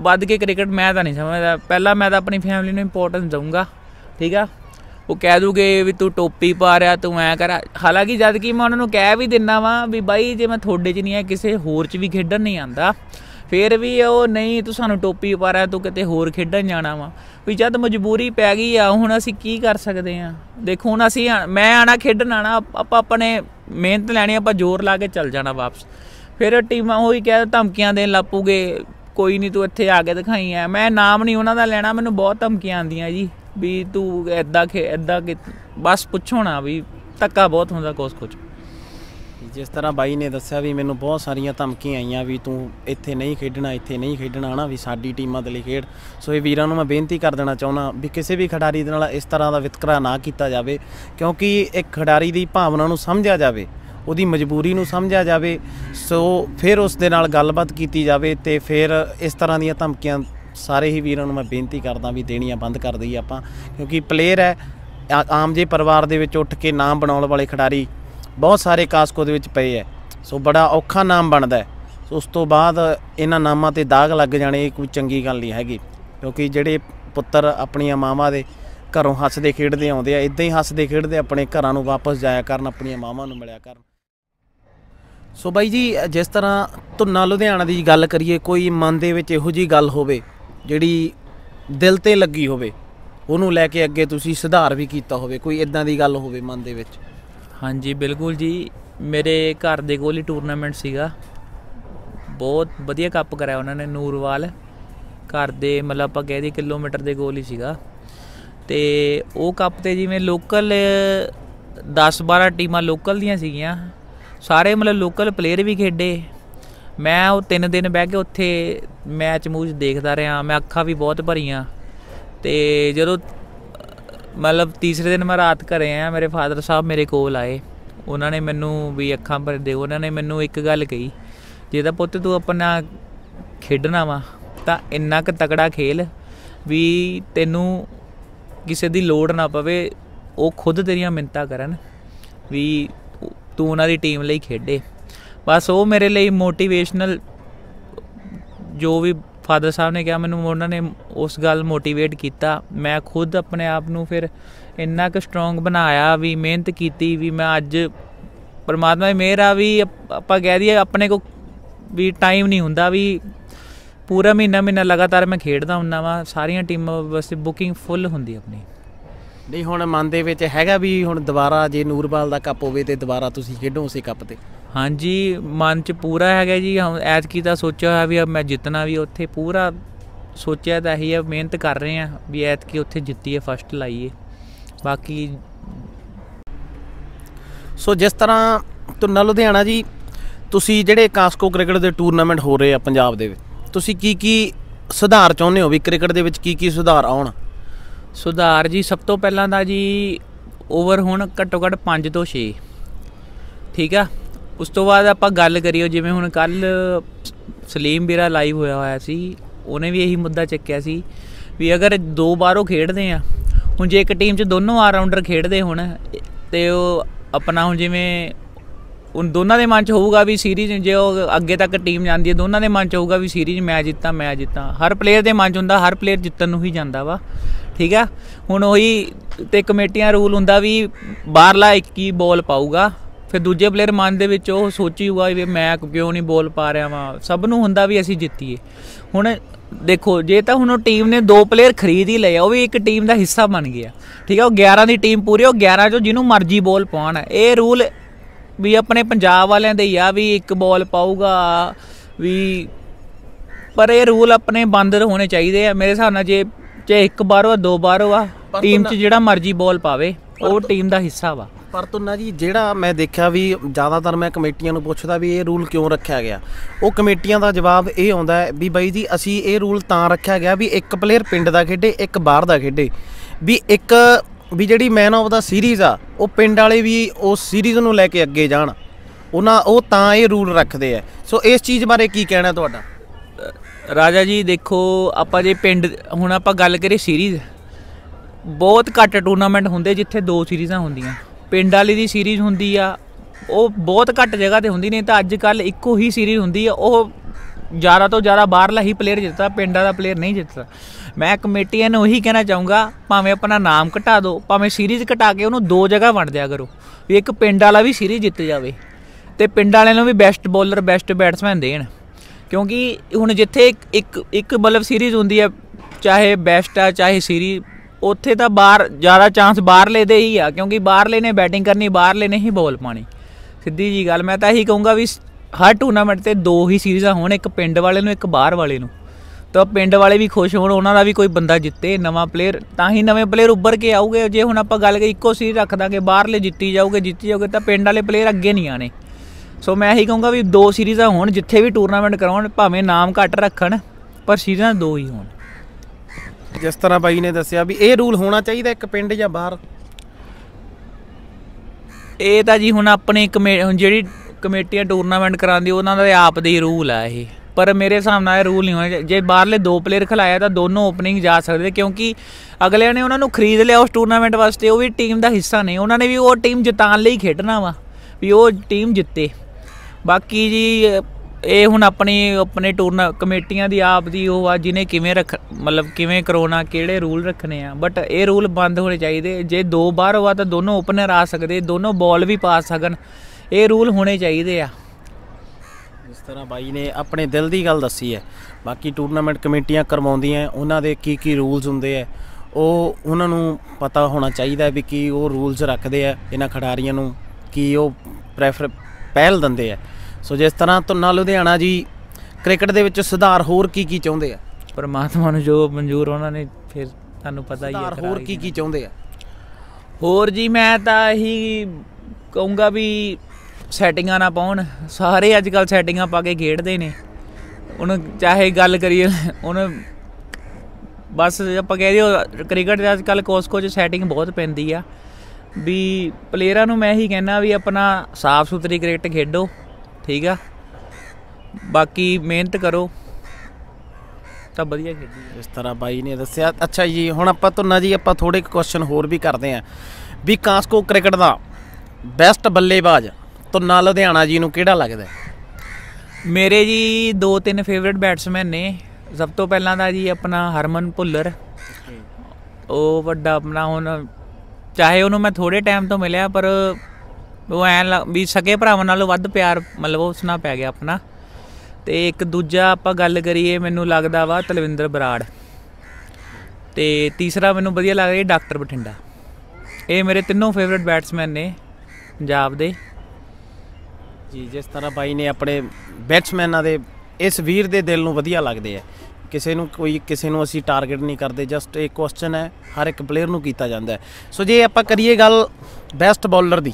ਵੱਧ ਕੇ ਕ੍ਰਿਕਟ ਮੈਂ ਤਾਂ ਨਹੀਂ ਸਮਝਦਾ ਪਹਿਲਾਂ ਮੈਂ ਤਾਂ ਆਪਣੀ ਫੈਮਿਲੀ ਨੂੰ ਇੰਪੋਰਟੈਂਸ ਦਊਂਗਾ ਠੀਕ ਆ ਉਹ ਕਹਿ ਦੂਗੇ ਵੀ ਤੂੰ ਟੋਪੀ ਪਾ ਰਿਆ ਤੂੰ ਐ ਕਰ ਹਾਲਾਂਕਿ ਜਦ ਕਿ ਮੈਂ ਉਹਨਾਂ ਨੂੰ ਕਹਿ ਵੀ ਦਿੰਨਾ ਵਾਂ ਵੀ ਬਾਈ ਜੇ ਮੈਂ ਤੁਹਾਡੇ 'ਚ ਨਹੀਂ ਆ ਕਿਸੇ ਹੋਰ 'ਚ ਵੀ ਖੇਡਣ ਨਹੀਂ ਆਂਦਾ ਫੇਰ ਵੀ ਉਹ ਨਹੀਂ ਤੂੰ ਸਾਨੂੰ ਟੋਪੀ ਪਾ ਰਿਆ ਤੂੰ ਕਿਤੇ ਹੋਰ ਖੇਡਣ ਜਾਣਾ ਵਾ ਵੀ ਜਦ ਮਜਬੂਰੀ ਪੈ ਗਈ ਆ ਹੁਣ ਅਸੀਂ ਕੀ ਕਰ ਸਕਦੇ ਆ ਦੇਖੋ ਹੁਣ ਅਸੀਂ ਮੈਂ ਆਣਾ ਖੇਡਣ ਆਣਾ ਆਪਾਂ ਆਪਣੇ ਮਿਹਨਤ ਲੈਣੀ ਆਪਾਂ ਜ਼ੋਰ ਲਾ ਕੇ ਚੱਲ ਜਾਣਾ ਵਾਪਸ ਫਿਰ ਟੀਮਾਂ ਉਹੀ ਕਹਿ ਧਮਕੀਆਂ ਦੇਣ ਲੱਪੂਗੇ ਕੋਈ ਨਹੀਂ ਤੂੰ ਇੱਥੇ ਆ ਕੇ ਦਿਖਾਈ ਐ ਮੈਂ ਨਾਮ ਨਹੀਂ ਉਹਨਾਂ ਦਾ ਲੈਣਾ ਮੈਨੂੰ ਬਹੁਤ ਧਮਕੀਆਂ ਆਂਦੀਆਂ ਜੀ ਵੀ ਤੂੰ ਐਦਾਂ ਕਿ ਐਦਾਂ ਕਿ ਬਸ ਪੁੱਛੋ ਨਾ ਵੀ ਤੱਕਾ ਬਹੁਤ ਹੁੰਦਾ ਕੋਸ ਕੁਛ ਜਿਸ ਤਰ੍ਹਾਂ ਬਾਈ ਨੇ ਦੱਸਿਆ ਵੀ ਮੈਨੂੰ ਬਹੁਤ ਸਾਰੀਆਂ ਧਮਕੀਆਂ ਆਈਆਂ ਵੀ ਤੂੰ ਇੱਥੇ ਨਹੀਂ ਖੇਡਣਾ ਇੱਥੇ ਨਹੀਂ ਖੇਡਣਾ ਹਨਾ ਵੀ ਸਾਡੀ ਟੀਮਾਂ ਦੇ ਲਈ ਖੇਡ ਸੋ ਇਹ ਵੀਰਾਂ ਨੂੰ ਮੈਂ ਬੇਨਤੀ ਕਰ ਦੇਣਾ ਚਾਹੁੰਦਾ ਵੀ ਕਿਸੇ ਵੀ ਖਿਡਾਰੀ ਦੇ ਨਾਲ ਇਸ ਤਰ੍ਹਾਂ ਦਾ ਵਿਤਕਰਾ ਨਾ ਕੀਤਾ ਜਾਵੇ ਕਿਉਂਕਿ ਇੱਕ ਖਿਡਾਰੀ ਦੀ ਭਾਵਨਾ ਨੂੰ ਸਮਝਿਆ ਜਾਵੇ ਉਹਦੀ ਮਜਬੂਰੀ ਨੂੰ ਸਮਝਿਆ ਜਾਵੇ ਸੋ ਫਿਰ ਉਸ ਦੇ ਨਾਲ ਗੱਲਬਾਤ ਕੀਤੀ ਜਾਵੇ ਤੇ ਫਿਰ ਇਸ ਤਰ੍ਹਾਂ ਦੀਆਂ ਧਮਕੀਆਂ ਸਾਰੇ ਹੀ ਵੀਰਾਂ ਨੂੰ ਮੈਂ ਬੇਨਤੀ ਕਰਦਾ ਵੀ ਦੇਣੀਆਂ ਬੰਦ ਕਰ ਦਈਏ ਆਪਾਂ ਕਿਉਂਕਿ ਪਲੇਅਰ ਹੈ ਆਮ ਜੇ ਪਰਿਵਾਰ ਦੇ ਵਿੱਚ ਉੱਠ ਕੇ ਨਾਮ ਬਣਾਉਣ ਵਾਲੇ ਖਿਡਾਰੀ ਬਹੁਤ ਸਾਰੇ ਕਾਸਕੋ ਦੇ ਵਿੱਚ ਪਏ ਐ ਸੋ ਬੜਾ ਔਖਾ ਨਾਮ ਬਣਦਾ ਹੈ ਉਸ ਤੋਂ ਬਾਅਦ ਇਹਨਾਂ ਨਾਮਾਂ ਤੇ ਦਾਗ ਲੱਗ ਜਾਣੇ ਇਹ ਕੋਈ ਚੰਗੀ ਗੱਲ ਨਹੀਂ ਹੈਗੀ ਕਿਉਂਕਿ ਜਿਹੜੇ ਪੁੱਤਰ ਆਪਣੀਆਂ ਮਾਵਾਂ ਦੇ ਘਰੋਂ ਹੱਸਦੇ ਖੇਡਦੇ ਆਉਂਦੇ ਆ ਇਦਾਂ ਹੀ ਹੱਸਦੇ ਖੇਡਦੇ ਆਪਣੇ ਘਰਾਂ ਨੂੰ ਵਾਪਸ ਜਾਇਆ ਕਰਨ ਆਪਣੀਆਂ ਮਾਵਾਂ ਨੂੰ ਮਿਲਿਆ ਕਰਨ ਸੋ ਬਾਈ ਜੀ ਜਿਸ ਤਰ੍ਹਾਂ ਧੁੰਨਾ ਲੁਧਿਆਣਾ ਦੀ ਗੱਲ ਕਰੀਏ ਕੋਈ ਮਨ ਦੇ ਵਿੱਚ ਇਹੋ ਜੀ ਗੱਲ ਹੋਵੇ ਜਿਹੜੀ ਦਿਲ ਤੇ ਲੱਗੀ ਹੋਵੇ ਉਹਨੂੰ ਲੈ ਕੇ ਅੱਗੇ ਤੁਸੀਂ ਸੁਧਾਰ ਵੀ ਕੀਤਾ ਹੋਵੇ ਕੋਈ ਇਦਾਂ ਦੀ ਗੱਲ ਹੋਵੇ ਮਨ ਦੇ ਵਿੱਚ ਹਾਂਜੀ ਬਿਲਕੁਲ ਜੀ ਮੇਰੇ ਘਰ ਦੇ ਕੋਲ ਹੀ ਟੂਰਨਾਮੈਂਟ ਸੀਗਾ ਬਹੁਤ ਵਧੀਆ ਕੱਪ ਕਰਾਇਆ ਉਹਨਾਂ ਨੇ ਨੂਰਵਾਲ ਘਰ ਦੇ ਮਤਲਬ ਆਪਾਂ ਕਹਿ ਦੀ ਕਿਲੋਮੀਟਰ ਦੇ ਕੋਲ ਹੀ ਸੀਗਾ ਤੇ ਉਹ ਕੱਪ ਤੇ ਜਿਵੇਂ ਲੋਕਲ 10 12 ਟੀਮਾਂ ਲੋਕਲ ਦੀਆਂ ਸੀਗੀਆਂ ਸਾਰੇ ਮਤਲਬ ਲੋਕਲ ਪਲੇਅਰ ਵੀ ਖੇਡੇ ਮੈਂ ਉਹ 3 ਦਿਨ ਬਹਿ ਕੇ ਉੱਥੇ ਮੈਚ ਮੂਚ ਦੇਖਦਾ ਰਿਹਾ ਮੈਂ ਅੱਖਾਂ ਵੀ ਬਹੁਤ ਭਰੀਆਂ ਤੇ ਜਦੋਂ ਮਤਲਬ ਤੀਸਰੇ ਦਿਨ ਮੈਂ ਰਾਤ ਘਰੇ ਆਇਆ ਮੇਰੇ ਫਾਦਰ ਸਾਹਿਬ ਮੇਰੇ ਕੋਲ ਆਏ ਉਹਨਾਂ ਨੇ ਮੈਨੂੰ ਵੀ ਅੱਖਾਂ ਭਰ ਦੇ ਉਹਨਾਂ ਨੇ ਮੈਨੂੰ ਇੱਕ ਗੱਲ ਕਹੀ ਜੇ ਤਾਂ ਪੁੱਤ ਤੂੰ ਆਪਣਾ ਖੇਡਣਾ ਵਾ ਤਾਂ ਇੰਨਾ ਕੁ ਤਕੜਾ ਖੇਲ ਵੀ ਤੈਨੂੰ ਕਿਸੇ ਦੀ ਲੋੜ ਨਾ ਪਵੇ ਉਹ ਖੁਦ ਤੇਰੀਆਂ ਮਿੰਤਾ ਕਰਨ ਵੀ ਤੂੰ ਉਹਨਾਂ ਦੀ ਟੀਮ ਲਈ ਖੇਡੇ ਬਸ ਉਹ ਮੇਰੇ ਲਈ ਮੋਟੀਵੇਸ਼ਨਲ ਜੋ ਵੀ ਫਾਦਰ ਸਾਹਿਬ ਨੇ ਕਿਹਾ ਮੈਨੂੰ ਉਹਨਾਂ ਨੇ ਉਸ ਗੱਲ ਮੋਟੀਵੇਟ ਕੀਤਾ ਮੈਂ ਖੁਦ ਆਪਣੇ ਆਪ ਨੂੰ ਫਿਰ ਇੰਨਾ ਕੁ ਸਟਰੋਂਗ ਬਣਾਇਆ ਵੀ ਮਿਹਨਤ ਕੀਤੀ ਵੀ ਮੈਂ ਅੱਜ ਪਰਮਾਤਮਾ ਦੀ ਮਿਹਰ ਆ ਵੀ ਆਪਾਂ ਕਹਿ ਦਈਏ ਆਪਣੇ ਕੋ ਵੀ ਟਾਈਮ ਨਹੀਂ ਹੁੰਦਾ ਵੀ ਪੂਰਾ ਮਹੀਨਾ ਮਹੀਨਾ ਲਗਾਤਾਰ ਮੈਂ ਖੇਡਦਾ ਹੁੰਨਾ ਵਾ ਸਾਰੀਆਂ ਟੀਮਾਂ ਵਾਸਤੇ ਬੁਕਿੰਗ ਫੁੱਲ ਹੁੰਦੀ ਆਪਣੀ ਨਹੀਂ ਹੁਣ ਮਨ ਦੇ ਵਿੱਚ ਹੈਗਾ ਵੀ ਹੁਣ ਦੁਬਾਰਾ ਜੇ ਨੂਰਬਾਲ ਦਾ ਕੱਪ ਹੋਵੇ ਤੇ ਦੁਬਾਰਾ ਤੁਸੀਂ ਖੇਡੋ ਉਸੇ ਕੱਪ ਤੇ ਹਾਂਜੀ ਮਨ 'ਚ ਪੂਰਾ ਹੈਗਾ ਜੀ ਹਮ ਐਤ ਕੀ ਤਾਂ ਸੋਚਿਆ ਹੋਇਆ ਵੀ ਮੈਂ ਜਿੱਤਣਾ ਵੀ ਉੱਥੇ ਪੂਰਾ ਸੋਚਿਆ ਤਾਂ ਹੀ ਹੈ ਮਿਹਨਤ ਕਰ ਰਹੇ ਆ ਵੀ ਐਤ ਕੀ ਉੱਥੇ ਜਿੱਤੀਏ ਫਸਟ ਲਾਈਏ ਬਾਕੀ ਸੋ ਜਿਸ ਤਰ੍ਹਾਂ ਤੁਨਾ ਲੁਧਿਆਣਾ ਜੀ ਤੁਸੀਂ ਜਿਹੜੇ ਕਾਸਕੋ ਕ੍ਰਿਕਟ ਦੇ ਟੂਰਨਾਮੈਂਟ ਹੋ ਰਹੇ ਆ ਪੰਜਾਬ ਦੇ ਵਿੱਚ ਤੁਸੀਂ ਕੀ ਕੀ ਸੁਧਾਰ ਚਾਹੁੰਦੇ ਹੋ ਵੀ ਕ੍ਰਿਕਟ ਦੇ ਵਿੱਚ ਕੀ ਕੀ ਸੁਧਾਰ ਆਉਣ ਸੁਧਾਰ ਜੀ ਸਭ ਤੋਂ ਪਹਿਲਾਂ ਦਾ ਜੀ ਓਵਰ ਹੁਣ ਘੱਟੋ ਘੱਟ 5 ਤੋਂ 6 ਠੀਕ ਆ ਉਸ ਤੋਂ ਬਾਅਦ ਆਪਾਂ ਗੱਲ ਕਰੀਓ ਜਿਵੇਂ ਹੁਣ ਕੱਲ ਸਲੀਮ ਵੀਰਾ ਲਾਈਵ ਹੋਇਆ ਹੋਇਆ ਸੀ ਉਹਨੇ ਵੀ ਇਹੀ ਮੁੱਦਾ ਚੱਕਿਆ ਸੀ ਵੀ ਅਗਰ ਦੋ ਬਾਰੋਂ ਖੇਡਦੇ ਆ ਹੁਣ ਜੇ ਇੱਕ ਟੀਮ 'ਚ ਦੋਨੋਂ ਆਲਰਾਊਂਡਰ ਖੇਡਦੇ ਹੁਣ ਤੇ ਉਹ ਆਪਣਾ ਹੁਣ ਜਿਵੇਂ ਉਹ ਦੋਨਾਂ ਦੇ ਮਨ 'ਚ ਹੋਊਗਾ ਵੀ ਸੀਰੀਜ਼ ਜੇ ਉਹ ਅੱਗੇ ਤੱਕ ਟੀਮ ਜਾਂਦੀ ਹੈ ਦੋਨਾਂ ਦੇ ਮਨ 'ਚ ਹੋਊਗਾ ਵੀ ਸੀਰੀਜ਼ ਮੈਂ ਜਿੱਤਾਂ ਮੈਂ ਜਿੱਤਾਂ ਹਰ ਪਲੇਅਰ ਦੇ ਮਨ 'ਚ ਹੁੰਦਾ ਹਰ ਪਲੇਅਰ ਜਿੱਤਣ ਨੂੰ ਹੀ ਜਾਂਦਾ ਵਾ ਠੀਕ ਆ ਹੁਣ ਉਹੀ ਤੇ ਕਮੇਟੀਆਂ ਰੂਲ ਹੁੰਦਾ ਵੀ ਬਾਹਰਲਾ ਇੱਕ ਹੀ ਬੋਲ ਪਾਊਗਾ ਫਿਰ ਦੂਜੇ ਪਲੇਅਰ ਮਨ ਦੇ ਵਿੱਚ ਉਹ ਸੋਚੀ ਹੋਊਗਾ ਵੀ ਮੈਂ ਕਿਉਂ ਨਹੀਂ ਬੋਲ ਪਾ ਰਿਹਾ ਵਾਂ ਸਭ ਨੂੰ ਹੁੰਦਾ ਵੀ ਅਸੀਂ ਜਿੱਤੀਏ ਹੁਣ ਦੇਖੋ ਜੇ ਤਾਂ ਹੁਣ ਉਹ ਟੀਮ ਨੇ ਦੋ ਪਲੇਅਰ ਖਰੀਦ ਹੀ ਲਏ ਉਹ ਵੀ ਇੱਕ ਟੀਮ ਦਾ ਹਿੱਸਾ ਬਣ ਗਿਆ ਠੀਕ ਆ ਉਹ 11 ਦੀ ਟੀਮ ਪੂਰੀ ਉਹ 11 ਚੋਂ ਜਿਹਨੂੰ ਮਰਜ਼ੀ ਬੋਲ ਪਾਉਣ ਇਹ ਰੂਲ ਵੀ ਆਪਣੇ ਪੰਜਾਬ ਵਾਲਿਆਂ ਦੇ ਆ ਵੀ ਇੱਕ ਬੋਲ ਪਾਊਗਾ ਵੀ ਪਰ ਇਹ ਰੂਲ ਆਪਣੇ ਬੰਦਰ ਹੋਣੇ ਚਾਹੀਦੇ ਆ ਮੇਰੇ ਹਿਸਾਬ ਨਾਲ ਜੇ ਜੇ ਇੱਕ ਬਾਰ ਵਾ ਦੋ ਬਾਰ ਵਾ ਟੀਮ 'ਚ ਜਿਹੜਾ ਮਰਜ਼ੀ ਬੋਲ ਪਾਵੇ ਉਹ ਟੀਮ ਦਾ ਹਿੱਸਾ ਵਾ ਪਰ ਤੁੰਨਾ ਜੀ ਜਿਹੜਾ ਮੈਂ ਦੇਖਿਆ ਵੀ ਜ਼ਿਆਦਾਤਰ ਮੈਂ ਕਮੇਟੀਆਂ ਨੂੰ ਪੁੱਛਦਾ ਵੀ ਇਹ ਰੂਲ ਕਿਉਂ ਰੱਖਿਆ ਗਿਆ ਉਹ ਕਮੇਟੀਆਂ ਦਾ ਜਵਾਬ ਇਹ ਆਉਂਦਾ ਵੀ ਬਾਈ ਜੀ ਅਸੀਂ ਇਹ ਰੂਲ ਤਾਂ ਰੱਖਿਆ ਗਿਆ ਵੀ ਇੱਕ ਪਲੇਅਰ ਪਿੰਡ ਦਾ ਖੇਡੇ ਇੱਕ ਬਾਹਰ ਦਾ ਖੇਡੇ ਵੀ ਇੱਕ ਵੀ ਜਿਹੜੀ ਮੈਨ ਆਫ ਦਾ ਸੀਰੀਜ਼ ਆ ਉਹ ਪਿੰਡ ਵਾਲੇ ਵੀ ਉਸ ਸੀਰੀਜ਼ ਨੂੰ ਲੈ ਕੇ ਅੱਗੇ ਜਾਣ ਉਹਨਾਂ ਉਹ ਤਾਂ ਇਹ ਰੂਲ ਰੱਖਦੇ ਆ ਸੋ ਇਸ ਚੀਜ਼ ਬਾਰੇ ਕੀ ਕਹਿਣਾ ਤੁਹਾਡਾ ਰਾਜਾ ਜੀ ਦੇਖੋ ਆਪਾਂ ਜੇ ਪਿੰਡ ਹੁਣ ਆਪਾਂ ਗੱਲ ਕਰੀ ਸੀਰੀਜ਼ ਬਹੁਤ ਘੱਟ ਟੂਰਨਾਮੈਂਟ ਹੁੰਦੇ ਜਿੱਥੇ ਦੋ ਸੀਰੀਜ਼ਾਂ ਹੁੰਦੀਆਂ ਪਿੰਡ ਵਾਲੀ ਦੀ ਸੀਰੀਜ਼ ਹੁੰਦੀ ਆ ਉਹ ਬਹੁਤ ਘੱਟ ਜਗ੍ਹਾ ਤੇ ਹੁੰਦੀ ਨਹੀਂ ਤਾਂ ਅੱਜ ਕੱਲ ਇੱਕੋ ਹੀ ਸੀਰੀਜ਼ ਹੁੰਦੀ ਆ ਉਹ ਜ਼ਿਆਦਾ ਤੋਂ ਜ਼ਿਆਦਾ ਬਾਹਰਲਾ ਹੀ ਪਲੇਅਰ ਜਿੱਤਦਾ ਪਿੰਡਾਂ ਦਾ ਪਲੇਅਰ ਨਹੀਂ ਜਿੱਤਦਾ ਮੈਂ ਕਮੇਟੀ ਨੂੰ ਉਹੀ ਕਹਿਣਾ ਚਾਹੂੰਗਾ ਭਾਵੇਂ ਆਪਣਾ ਨਾਮ ਘਟਾ ਦਿਓ ਭਾਵੇਂ ਸੀਰੀਜ਼ ਘਟਾ ਕੇ ਉਹਨੂੰ ਦੋ ਜਗ੍ਹਾ ਵੰਡ ਦਿਆ ਕਰੋ ਵੀ ਇੱਕ ਪਿੰਡ ਵਾਲਾ ਵੀ ਸੀਰੀਜ਼ ਜਿੱਤ ਜਾਵੇ ਤੇ ਪਿੰਡ ਵਾਲਿਆਂ ਨੂੰ ਵੀ ਬੈਸਟ ਬੋਲਰ ਬੈਸਟ ਬੈਟਸਮੈਨ ਦੇਣ ਕਿਉਂਕਿ ਹੁਣ ਜਿੱਥੇ ਇੱਕ ਇੱਕ ਮਤਲਬ ਸੀਰੀਜ਼ ਹੁੰਦੀ ਹੈ ਚਾਹੇ ਬੈਸਟ ਆ ਚਾਹੇ ਸੀਰੀ ਉੱਥੇ ਤਾਂ ਬਾਹਰ ਜ਼ਿਆਦਾ ਚਾਂਸ ਬਾਹਰਲੇ ਦੇ ਹੀ ਆ ਕਿਉਂਕਿ ਬਾਹਰਲੇ ਨੇ ਬੈਟਿੰਗ ਕਰਨੀ ਬਾਹਰਲੇ ਨੇ ਹੀ ਬੋਲ ਪਾਣੀ ਸਿੱਧੀ ਜੀ ਗੱਲ ਮੈਂ ਤਾਂ ਇਹੀ ਕਹੂੰਗਾ ਵੀ ਹਰ ਟੂਰਨਾਮੈਂਟ ਤੇ ਦੋ ਹੀ ਸੀਰੀਜ਼ਾਂ ਹੋਣ ਇੱਕ ਪਿੰਡ ਵਾਲੇ ਨੂੰ ਇੱਕ ਬਾਹਰ ਵਾਲੇ ਨੂੰ ਤਾਂ ਪਿੰਡ ਵਾਲੇ ਵੀ ਖੁਸ਼ ਹੋਣ ਉਹਨਾਂ ਦਾ ਵੀ ਕੋਈ ਬੰਦਾ ਜਿੱਤੇ ਨਵਾਂ ਪਲੇਅਰ ਤਾਂ ਹੀ ਨਵੇਂ ਪਲੇਅਰ ਉੱਭਰ ਕੇ ਆਉਗੇ ਜੇ ਹੁਣ ਆਪਾਂ ਗੱਲ ਕਰੀ ਇੱਕੋ ਸੀਰੀਜ਼ ਰੱਖ ਦਾਂਗੇ ਬਾਹਰਲੇ ਜਿੱਤੀ ਜਾਊਗੇ ਜਿੱਤੀ ਜਾਊਗੇ ਤਾਂ ਪਿੰਡ ਵਾਲੇ ਪਲੇਅਰ ਅੱਗੇ ਨਹੀਂ ਆਣੇ ਸੋ ਮੈਂ ਇਹੀ ਕਹੂੰਗਾ ਵੀ ਦੋ ਸੀਰੀਜ਼ਾਂ ਹੋਣ ਜਿੱਥੇ ਵੀ ਟੂਰਨਾਮੈਂਟ ਕਰਾਉਣ ਭਾਵੇਂ ਨਾਮ ਘੱਟ ਰੱਖਣ ਪਰ ਸੀਰੀਜ਼ਾਂ ਦੋ ਹੀ ਹੋਣ ਜਿਸ ਤਰ੍ਹਾਂ ਬਾਈ ਨੇ ਦੱਸਿਆ ਵੀ ਇਹ ਰੂਲ ਹੋਣਾ ਚਾਹੀਦਾ ਇੱਕ ਪਿੰਡ ਜਾਂ ਬਾਹਰ ਇਹ ਤਾਂ ਜੀ ਹੁਣ ਆਪਣੇ ਜਿਹੜੀ ਕਮੇਟੀਆਂ ਟੂਰਨਾਮੈਂਟ ਕਰਾਉਂਦੀ ਉਹਨਾਂ ਦਾ ਆਪ ਦੇ ਹੀ ਰੂਲ ਆ ਇਹ ਪਰ ਮੇਰੇ ਹਿਸਾਬ ਨਾਲ ਇਹ ਰੂਲ ਨਹੀਂ ਹੋਣਾ ਜੇ ਬਾਹਰਲੇ ਦੋ ਪਲੇਅਰ ਖਿਲਾਇਆ ਤਾਂ ਦੋਨੋਂ ਓਪਨਿੰਗ ਜਾ ਸਕਦੇ ਕਿਉਂਕਿ ਅਗਲਿਆਂ ਨੇ ਉਹਨਾਂ ਨੂੰ ਖਰੀਦ ਲਿਆ ਉਸ ਟੂਰਨਾਮੈਂਟ ਵਾਸਤੇ ਉਹ ਵੀ ਟੀਮ ਦਾ ਹਿੱਸਾ ਨਹੀਂ ਉਹਨਾਂ ਨੇ ਵੀ ਉਹ ਟੀਮ ਜਿਤਾਉਣ ਲਈ ਖੇਡਣਾ ਵਾ ਵੀ ਉਹ ਟੀਮ ਜਿੱਤੇ ਬਾਕੀ ਜੀ ਇਹ ਹੁਣ ਆਪਣੀ ਆਪਣੇ ਟੂਰਨਾ ਕਮੇਟੀਆਂ ਦੀ ਆਪ ਦੀ ਉਹ ਆ ਜਿਨੇ ਕਿਵੇਂ ਰੱਖ ਮਤਲਬ ਕਿਵੇਂ ਕਰੋਨਾ ਕਿਹੜੇ ਰੂਲ ਰੱਖਣੇ ਆ ਬਟ ਇਹ ਰੂਲ ਬੰਦ ਹੋਣੇ ਚਾਹੀਦੇ ਜੇ ਦੋ ਬਾਹਰ ਹੋਆ ਤਾਂ ਦੋਨੋਂ ਓਪਨਰ ਆ ਸਕਦੇ ਦੋਨੋਂ ਬਾਲ ਵੀ ਪਾ ਸਕਣ ਇਹ ਰੂਲ ਹੋਣੇ ਚਾਹੀਦੇ ਆ ਇਸ ਤਰ੍ਹਾਂ ਬਾਈ ਨੇ ਆਪਣੇ ਦਿਲ ਦੀ ਗੱਲ ਦੱਸੀ ਹੈ ਬਾਕੀ ਟੂਰਨਾਮੈਂਟ ਕਮੇਟੀਆਂ ਕਰਵਾਉਂਦੀਆਂ ਉਹਨਾਂ ਦੇ ਕੀ ਕੀ ਰੂਲਸ ਹੁੰਦੇ ਆ ਉਹ ਉਹਨਾਂ ਨੂੰ ਪਤਾ ਹੋਣਾ ਚਾਹੀਦਾ ਵੀ ਕੀ ਉਹ ਰੂਲਸ ਰੱਖਦੇ ਆ ਇਹਨਾਂ ਖਿਡਾਰੀਆਂ ਨੂੰ ਕੀ ਉਹ ਪ੍ਰੈਫਰ ਪਹਿਲ ਦਿੰਦੇ ਆ ਸੋ ਜਿਸ ਤਰ੍ਹਾਂ ਤੁੰਨਾ ਲੁਧਿਆਣਾ ਜੀ ਕ੍ਰਿਕਟ ਦੇ ਵਿੱਚ ਸੁਧਾਰ ਹੋਰ ਕੀ ਕੀ ਚਾਹੁੰਦੇ ਆ ਪਰਮਾਤਮਾ ਨੂੰ ਜੋ ਮਨਜ਼ੂਰ ਉਹਨਾਂ ਨੇ ਫਿਰ ਤੁਹਾਨੂੰ ਪਤਾ ਹੀ ਹੈ ਸੁਧਾਰ ਹੋਰ ਕੀ ਕੀ ਚਾਹੁੰਦੇ ਆ ਹੋਰ ਜੀ ਮੈਂ ਤਾਂ ਇਹੀ ਕਹੂੰਗਾ ਵੀ ਸੈਟਿੰਗਾਂ ਨਾ ਪਾਉਣ ਸਾਰੇ ਅੱਜ ਕੱਲ ਸੈਟਿੰਗਾਂ ਪਾ ਕੇ ਖੇਡਦੇ ਨੇ ਉਹਨਾਂ ਚਾਹੇ ਗੱਲ ਕਰੀਏ ਉਹਨਾਂ ਬਸ ਆਪਾਂ ਕਹਿ ਦਿਓ ਕ੍ਰਿਕਟ ਦੇ ਅੱਜ ਕੱਲ ਕੋਸਕੋ 'ਚ ਸੈਟਿੰਗ ਬਹੁਤ ਪੈਂਦੀ ਆ ਵੀ ਪਲੇਅਰਾਂ ਨੂੰ ਮੈਂ ਇਹੀ ਕਹਿਣਾ ਵੀ ਆਪਣਾ ਸਾਫ਼ ਸੁਥਰੀ ਕ੍ਰਿਕਟ ਖੇਡੋ ਠੀਕ ਆ ਬਾਕੀ ਮਿਹਨਤ ਕਰੋ ਤਾਂ ਵਧੀਆ ਖੇਡੀ ਇਸ ਤਰ੍ਹਾਂ ਬਾਈ ਨੇ ਦੱਸਿਆ ਅੱਛਾ ਜੀ ਹੁਣ ਆਪਾਂ ਨਾ ਜੀ ਆਪਾਂ ਥੋੜੇ ਕੁਐਸਚਨ ਹੋਰ ਵੀ ਕਰਦੇ ਆਂ ਵੀ ਕਾਸਕੋ ਕ੍ਰਿਕਟ ਦਾ ਬੈਸਟ ਬੱਲੇਬਾਜ਼ ਤੁੰਨਾ ਲੁਧਿਆਣਾ ਜੀ ਨੂੰ ਕਿਹੜਾ ਲੱਗਦਾ ਮੇਰੇ ਜੀ ਦੋ ਤਿੰਨ ਫੇਵਰਿਟ ਬੈਟਸਮੈਨ ਨੇ ਸਭ ਤੋਂ ਪਹਿਲਾਂ ਦਾ ਜੀ ਆਪਣਾ ਹਰਮਨ ਭੁੱਲਰ ਉਹ ਵੱਡਾ ਆਪਣਾ ਹੁਣ ਚਾਹੇ ਉਹਨੂੰ ਮੈਂ ਥੋੜੇ ਟਾਈਮ ਤੋਂ ਮਿਲਿਆ ਪਰ ਉਹ ਐ ਵੀ ਸਕੇ ਭਰਾਵਾਂ ਨਾਲੋਂ ਵੱਧ ਪਿਆਰ ਮਤਲਬ ਉਸ ਨਾਲ ਪੈ ਗਿਆ ਆਪਣਾ ਤੇ ਇੱਕ ਦੂਜਾ ਆਪਾਂ ਗੱਲ ਕਰੀਏ ਮੈਨੂੰ ਲੱਗਦਾ ਵਾ ਤਲਵਿੰਦਰ ਬਰਾੜ ਤੇ ਤੀਸਰਾ ਮੈਨੂੰ ਵਧੀਆ ਲੱਗ ਰਿਹਾ ਡਾਕਟਰ ਬਠਿੰਡਾ ਇਹ ਮੇਰੇ ਤਿੰਨੋਂ ਫੇਵਰਿਟ ਬੈਟਸਮੈਨ ਨੇ ਪੰਜਾਬ ਦੇ ਜੀ ਜਿਸ ਤਰ੍ਹਾਂ ਬਾਈ ਨੇ ਆਪਣੇ ਬੈਟਸਮੈਨਾਂ ਦੇ ਇਸ ਵੀਰ ਦੇ ਦਿਲ ਨੂੰ ਵਧੀਆ ਲੱਗਦੇ ਆ ਕਿਸੇ ਨੂੰ ਕੋਈ ਕਿਸੇ ਨੂੰ ਅਸੀਂ ਟਾਰਗੇਟ ਨਹੀਂ ਕਰਦੇ ਜਸਟ ਇੱਕ ਕੁਐਸਚਨ ਹੈ ਹਰ ਇੱਕ ਪਲੇਅਰ ਨੂੰ ਕੀਤਾ ਜਾਂਦਾ ਹੈ ਸੋ ਜੇ ਆਪਾਂ ਕਰੀਏ ਗੱਲ ਬੈਸਟ ਬੋਲਰ ਦੀ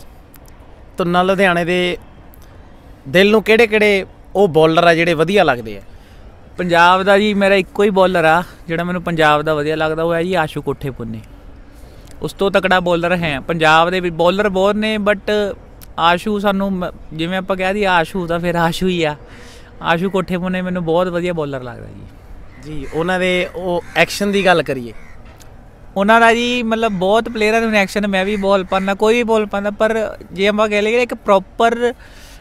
ਤਾਂ ਨਾ ਲੁਧਿਆਣੇ ਦੇ ਦਿਲ ਨੂੰ ਕਿਹੜੇ-ਕਿਹੜੇ ਉਹ ਬੋਲਰ ਆ ਜਿਹੜੇ ਵਧੀਆ ਲੱਗਦੇ ਆ ਪੰਜਾਬ ਦਾ ਜੀ ਮੇਰਾ ਇੱਕੋ ਹੀ ਬੋਲਰ ਆ ਜਿਹੜਾ ਮੈਨੂੰ ਪੰਜਾਬ ਦਾ ਵਧੀਆ ਲੱਗਦਾ ਉਹ ਹੈ ਜੀ ਆਸ਼ੂ ਕੋਠੇ ਪੁੰਨੇ ਉਸ ਤੋਂ ਤਕੜਾ ਬੋਲਰ ਹੈ ਪੰਜਾਬ ਦੇ ਵੀ ਬੋਲਰ ਬਹੁਤ ਨੇ ਬਟ ਆਸ਼ੂ ਸਾਨੂੰ ਜਿਵੇਂ ਆਪਾਂ ਕਹਿ ਦੀ ਆਸ਼ੂ ਤਾਂ ਫਿਰ ਆਸ਼ੂ ਹੀ ਆ ਆਸ਼ੂ ਕੋਠੇ ਪੁੰਨੇ ਮੈਨੂੰ ਬਹੁਤ ਵਧੀਆ ਬੋਲਰ ਲੱਗਦਾ ਜੀ ਜੀ ਉਹਨਾਂ ਦੇ ਉਹ ਐਕਸ਼ਨ ਦੀ ਗੱਲ ਕਰੀਏ ਉਹਨਾਂ ਦਾ ਜੀ ਮਤਲਬ ਬਹੁਤ ਪਲੇਅਰਾਂ ਨੂੰ ਐਕਸ਼ਨ ਮੈਂ ਵੀ ਬੋਲ ਪਾਣਾ ਕੋਈ ਵੀ ਬੋਲ ਪਾਣਾ ਪਰ ਜੇ ਅੰਬਾ ਕਹ ਲਈਏ ਇੱਕ ਪ੍ਰੋਪਰ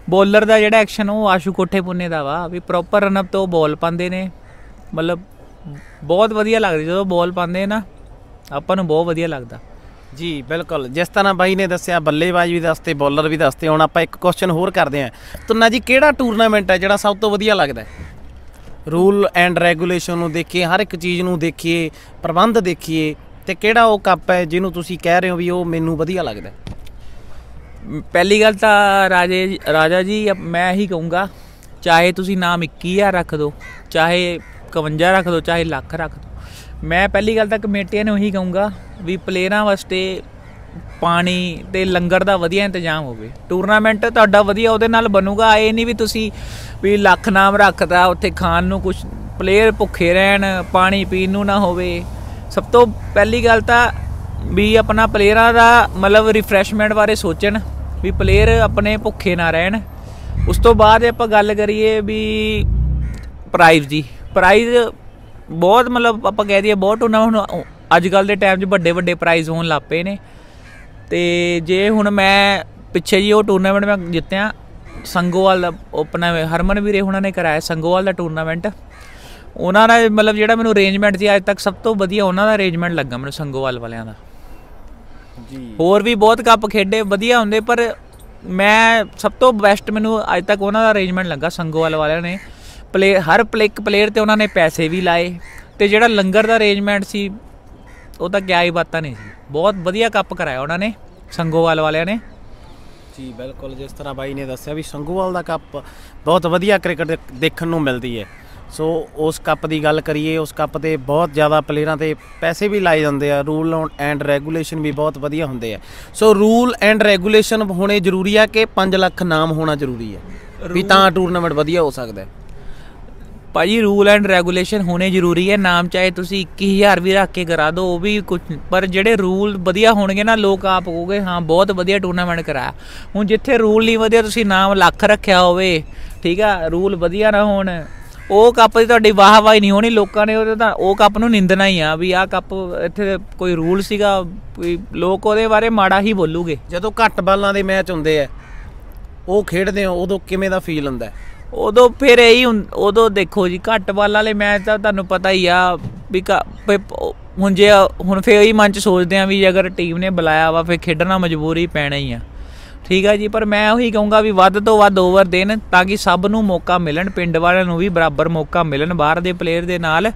ਬੋਲਰ ਦਾ ਜਿਹੜਾ ਐਕਸ਼ਨ ਉਹ ਆਸ਼ੂ ਕੋਠੇ ਪੁੰਨੇ ਦਾ ਵਾ ਵੀ ਪ੍ਰੋਪਰ ਰਨ ਅਪ ਤੋਂ ਬੋਲ ਪਾਉਂਦੇ ਨੇ ਮਤਲਬ ਬਹੁਤ ਵਧੀਆ ਲੱਗਦੀ ਜਦੋਂ ਬੋਲ ਪਾਉਂਦੇ ਨਾ ਆਪਾਂ ਨੂੰ ਬਹੁਤ ਵਧੀਆ ਲੱਗਦਾ ਜੀ ਬਿਲਕੁਲ ਜਿਸ ਤਰ੍ਹਾਂ ਬਾਈ ਨੇ ਦੱਸਿਆ ਬੱਲੇਬਾਜ਼ ਵੀ ਦੱਸਤੇ ਬੋਲਰ ਵੀ ਦੱਸਤੇ ਹੁਣ ਆਪਾਂ ਇੱਕ ਕੁਐਸਚਨ ਹੋਰ ਕਰਦੇ ਆ ਤੁੰਨਾ ਜੀ ਕਿਹੜਾ ਟੂਰਨਾਮੈਂਟ ਹੈ ਜਿਹੜਾ ਸਭ ਤੋਂ ਵਧੀਆ ਲੱਗਦਾ ਹੈ ਰੂਲ ਐਂਡ ਰੈਗੂਲੇਸ਼ਨ ਨੂੰ ਦੇਖੀਏ ਹਰ ਇੱਕ ਚੀਜ਼ ਨੂੰ ਦੇਖੀਏ ਪ੍ਰਬੰਧ ਦੇਖੀਏ ਤੇ ਕਿਹੜਾ ਉਹ ਕੱਪ ਹੈ ਜਿਹਨੂੰ ਤੁਸੀਂ ਕਹਿ ਰਹੇ ਹੋ ਵੀ ਉਹ ਮੈਨੂੰ ਵਧੀਆ ਲੱਗਦਾ ਪਹਿਲੀ ਗੱਲ ਤਾਂ ਰਾਜੇ ਰਾਜਾ ਜੀ ਮੈਂ ਇਹੀ ਕਹੂੰਗਾ ਚਾਹੇ ਤੁਸੀਂ ਨਾਮ 21000 ਰੱਖ ਦਿਓ ਚਾਹੇ 51 ਰੱਖ ਦਿਓ ਚਾਹੇ ਲੱਖ ਰੱਖ ਦਿਓ ਮੈਂ ਪਹਿਲੀ ਗੱਲ ਤਾਂ ਕਮੇਟੀਆਂ ਨੂੰ ਇਹੀ ਕਹੂੰਗਾ ਵੀ ਪਲੇਅਰਾਂ ਵਾਸਤੇ ਪਾਣੀ ਤੇ ਲੰਗਰ ਦਾ ਵਧੀਆ ਇੰਤਜ਼ਾਮ ਹੋਵੇ ਟੂਰਨਾਮੈਂਟ ਤੁਹਾਡਾ ਵਧੀਆ ਉਹਦੇ ਨਾਲ ਬਣੂਗਾ ਇਹ ਨਹੀਂ ਵੀ ਤੁਸੀਂ ਵੀ ਲੱਖ ਨਾਮ ਰੱਖਦਾ ਉੱਥੇ ਖਾਣ ਨੂੰ ਕੁਝ ਪਲੇਅਰ ਭੁੱਖੇ ਰਹਿਣ ਪਾਣੀ ਪੀਣ ਨੂੰ ਨਾ ਹੋਵੇ ਸਭ ਤੋਂ ਪਹਿਲੀ ਗੱਲ ਤਾਂ ਵੀ ਆਪਣਾ ਪਲੇਅਰਾਂ ਦਾ ਮਤਲਬ ਰਿਫਰੈਸ਼ਮੈਂਟ ਬਾਰੇ ਸੋਚਣ ਵੀ ਪਲੇਅਰ ਆਪਣੇ ਭੁੱਖੇ ਨਾ ਰਹਿਣ ਉਸ ਤੋਂ ਬਾਅਦ ਆਪਾਂ ਗੱਲ ਕਰੀਏ ਵੀ ਪ੍ਰਾਈਜ਼ ਦੀ ਪ੍ਰਾਈਜ਼ ਬਹੁਤ ਮਤਲਬ ਆਪਾਂ ਕਹਿ ਦਈਏ ਬਹੁਤ ਟੂਰਨਾਮੈਂਟ ਅੱਜ ਕੱਲ ਦੇ ਟਾਈਮ 'ਚ ਵੱਡੇ ਵੱਡੇ ਪ੍ਰਾਈਜ਼ ਹੋਣ ਲੱਪੇ ਨੇ ਤੇ ਜੇ ਹੁਣ ਮੈਂ ਪਿੱਛੇ ਜੀ ਉਹ ਟੂਰਨਾਮੈਂਟ ਮੈਂ ਜਿੱਤਿਆ ਸੰਗੋਵਾਲ ਦਾ ਓਪਨ ਹਰਮਨ ਵੀਰੇ ਉਹਨਾਂ ਨੇ ਕਰਾਇਆ ਸੰਗੋਵਾਲ ਦਾ ਟੂਰਨਾਮੈਂਟ ਉਹਨਾਂ ਦਾ ਮਤਲਬ ਜਿਹੜਾ ਮੈਨੂੰ ਅਰੇਂਜਮੈਂਟ ਸੀ ਅੱਜ ਤੱਕ ਸਭ ਤੋਂ ਵਧੀਆ ਉਹਨਾਂ ਦਾ ਅਰੇਂਜਮੈਂਟ ਲੱਗਾ ਮੈਨੂੰ ਸੰਗੋਵਾਲ ਵਾਲਿਆਂ ਦਾ ਜੀ ਹੋਰ ਵੀ ਬਹੁਤ ਕੱਪ ਖੇਡੇ ਵਧੀਆ ਹੁੰਦੇ ਪਰ ਮੈਂ ਸਭ ਤੋਂ ਬੈਸਟ ਮੈਨੂੰ ਅੱਜ ਤੱਕ ਉਹਨਾਂ ਦਾ ਅਰੇਂਜਮੈਂਟ ਲੱਗਾ ਸੰਗੋਵਾਲ ਵਾਲਿਆਂ ਨੇ ਪਲੇ ਹਰ ਪਲੇਕ ਪਲੇਅਰ ਤੇ ਉਹਨਾਂ ਨੇ ਪੈਸੇ ਵੀ ਲਾਏ ਤੇ ਜਿਹੜਾ ਲੰਗਰ ਦਾ ਅਰੇਂਜਮੈਂਟ ਸੀ ਉਹ ਤਾਂ ਕਿਆ ਹੀ ਬਾਤਾਂ ਨਹੀਂ ਸੀ ਬਹੁਤ ਵਧੀਆ ਕੱਪ ਕਰਾਇਆ ਉਹਨਾਂ ਨੇ ਸੰਗੋਵਾਲ ਵਾਲਿਆਂ ਨੇ ਜੀ ਬਿਲਕੁਲ ਜਿਸ ਤਰ੍ਹਾਂ ਬਾਈ ਨੇ ਦੱਸਿਆ ਵੀ ਸੰਗੋਵਾਲ ਦਾ ਕੱਪ ਬਹੁਤ ਵਧੀਆ ਕ੍ਰਿਕਟ ਦੇਖਣ ਨੂੰ ਮਿਲਦੀ ਹੈ ਸੋ ਉਸ ਕੱਪ ਦੀ ਗੱਲ ਕਰੀਏ ਉਸ ਕੱਪ ਤੇ ਬਹੁਤ ਜ਼ਿਆਦਾ ਪਲੇਅਰਾਂ ਤੇ ਪੈਸੇ ਵੀ ਲਾਏ ਜਾਂਦੇ ਆ ਰੂਲ ਐਂਡ ਰੈਗੂਲੇਸ਼ਨ ਵੀ ਬਹੁਤ ਵਧੀਆ ਹੁੰਦੇ ਆ ਸੋ ਰੂਲ ਐਂਡ ਰੈਗੂਲੇਸ਼ਨ ਹੋਣੇ ਜ਼ਰੂਰੀ ਆ ਕਿ 5 ਲੱਖ ਨਾਮ ਹੋਣਾ ਜ਼ਰੂਰੀ ਆ ਵੀ ਤਾਂ ਟੂਰਨਾਮੈਂਟ ਵਧੀਆ ਹੋ ਸਕਦਾ ਹੈ ਭਾਜੀ ਰੂਲ ਐਂਡ ਰੈਗੂਲੇਸ਼ਨ ਹੋਣੇ ਜ਼ਰੂਰੀ ਹੈ ਨਾਮ ਚਾਹੇ ਤੁਸੀਂ 21000 ਵੀ ਰੱਖ ਕੇ ਕਰਾ ਦਿਓ ਉਹ ਵੀ ਕੁਝ ਪਰ ਜਿਹੜੇ ਰੂਲ ਵਧੀਆ ਹੋਣਗੇ ਨਾ ਲੋਕ ਆਪ ਹੋਗੇ ਹਾਂ ਬਹੁਤ ਵਧੀਆ ਟੂਰਨਾਮੈਂਟ ਕਰਾਇਆ ਹੁਣ ਜਿੱਥੇ ਰੂਲ ਨਹੀਂ ਵਧੀਆ ਤੁਸੀਂ ਨਾਮ ਲੱਖ ਰੱਖਿਆ ਹੋਵੇ ਠੀਕ ਆ ਰੂਲ ਵਧੀਆ ਨਾ ਹੋਣ ਉਹ ਕੱਪ ਦੀ ਤੁਹਾਡੀ ਵਾਹਵਾਹੀ ਨਹੀਂ ਹੋਣੀ ਲੋਕਾਂ ਨੇ ਉਹ ਤਾਂ ਉਹ ਕੱਪ ਨੂੰ ਨਿੰਦਣਾ ਹੀ ਆ ਵੀ ਆਹ ਕੱਪ ਇੱਥੇ ਕੋਈ ਰੂਲ ਸੀਗਾ ਕੋਈ ਲੋਕ ਉਹਦੇ ਬਾਰੇ ਮਾੜਾ ਹੀ ਬੋਲੂਗੇ ਜਦੋਂ ਘੱਟ ਬਾਲਾਂ ਦੇ ਮੈਚ ਹੁੰਦੇ ਆ ਉਹ ਖੇਡਦੇ ਆ ਉਦੋਂ ਕਿਵੇਂ ਦਾ ਫੀਲ ਹੁੰਦਾ ਉਦੋਂ ਫਿਰ ਇਹੀ ਉਦੋਂ ਦੇਖੋ ਜੀ ਘੱਟ ਬਾਲ ਵਾਲੇ ਮੈਚ ਤਾਂ ਤੁਹਾਨੂੰ ਪਤਾ ਹੀ ਆ ਵੀ ਹੁਣ ਜੇ ਹੁਣ ਫੇਰ ਇਹੀ ਮਨ ਚ ਸੋਚਦੇ ਆ ਵੀ ਅਗਰ ਟੀਮ ਨੇ ਬੁਲਾਇਆ ਵਾ ਫੇਰ ਖੇਡਣਾ ਮਜਬੂਰੀ ਪੈਣਾ ਹੀ ਆ ਠੀਕ ਆ ਜੀ ਪਰ ਮੈਂ ਉਹੀ ਕਹੂੰਗਾ ਵੀ ਵੱਧ ਤੋਂ ਵੱਧ ਓਵਰ ਦੇਣ ਤਾਂ ਕਿ ਸਭ ਨੂੰ ਮੌਕਾ ਮਿਲਣ ਪਿੰਡ ਵਾਲਿਆਂ ਨੂੰ ਵੀ ਬਰਾਬਰ ਮੌਕਾ ਮਿਲਣ ਬਾਹਰ ਦੇ ਪਲੇਅਰ ਦੇ ਨਾਲ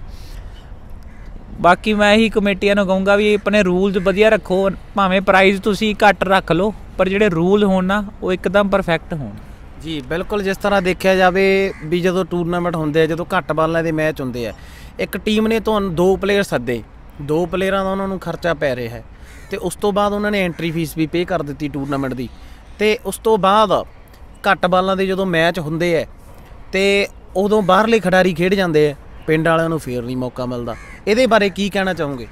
ਬਾਕੀ ਮੈਂ ਇਹੀ ਕਮੇਟੀਆਂ ਨੂੰ ਕਹੂੰਗਾ ਵੀ ਆਪਣੇ ਰੂਲਸ ਵਧੀਆ ਰੱਖੋ ਭਾਵੇਂ ਪ੍ਰਾਈਜ਼ ਤੁਸੀਂ ਘੱਟ ਰੱਖ ਲਓ ਪਰ ਜਿਹੜੇ ਰੂਲ ਹੋਣ ਨਾ ਉਹ ਇੱਕਦਮ ਪਰਫੈਕਟ ਹੋਣ ਜੀ ਬਿਲਕੁਲ ਜਿਸ ਤਰ੍ਹਾਂ ਦੇਖਿਆ ਜਾਵੇ ਵੀ ਜਦੋਂ ਟੂਰਨਾਮੈਂਟ ਹੁੰਦੇ ਆ ਜਦੋਂ ਘੱਟ ਬਾਲਾਂ ਦੇ ਮੈਚ ਹੁੰਦੇ ਆ ਇੱਕ ਟੀਮ ਨੇ ਤੁਹਾਨੂੰ ਦੋ ਪਲੇਅਰ ਸੱਦੇ ਦੋ ਪਲੇਅਰਾਂ ਦਾ ਉਹਨਾਂ ਨੂੰ ਖਰਚਾ ਪੈ ਰਿਹਾ ਹੈ ਤੇ ਉਸ ਤੋਂ ਬਾਅਦ ਉਹਨਾਂ ਨੇ ਐਂਟਰੀ ਫੀਸ ਵੀ ਪੇ ਕਰ ਦਿੱਤੀ ਟੂਰਨਾਮੈਂਟ ਦੀ ਤੇ ਉਸ ਤੋਂ ਬਾਅਦ ਘੱਟ ਬਾਲਾਂ ਦੇ ਜਦੋਂ ਮੈਚ ਹੁੰਦੇ ਆ ਤੇ ਉਦੋਂ ਬਾਹਰਲੇ ਖਿਡਾਰੀ ਖੇਡ ਜਾਂਦੇ ਆ ਪਿੰਡ ਵਾਲਿਆਂ ਨੂੰ ਫੇਰ ਨਹੀਂ ਮੌਕਾ ਮਿਲਦਾ ਇਹਦੇ ਬਾਰੇ ਕੀ ਕਹਿਣਾ ਚਾਹੋਗੇ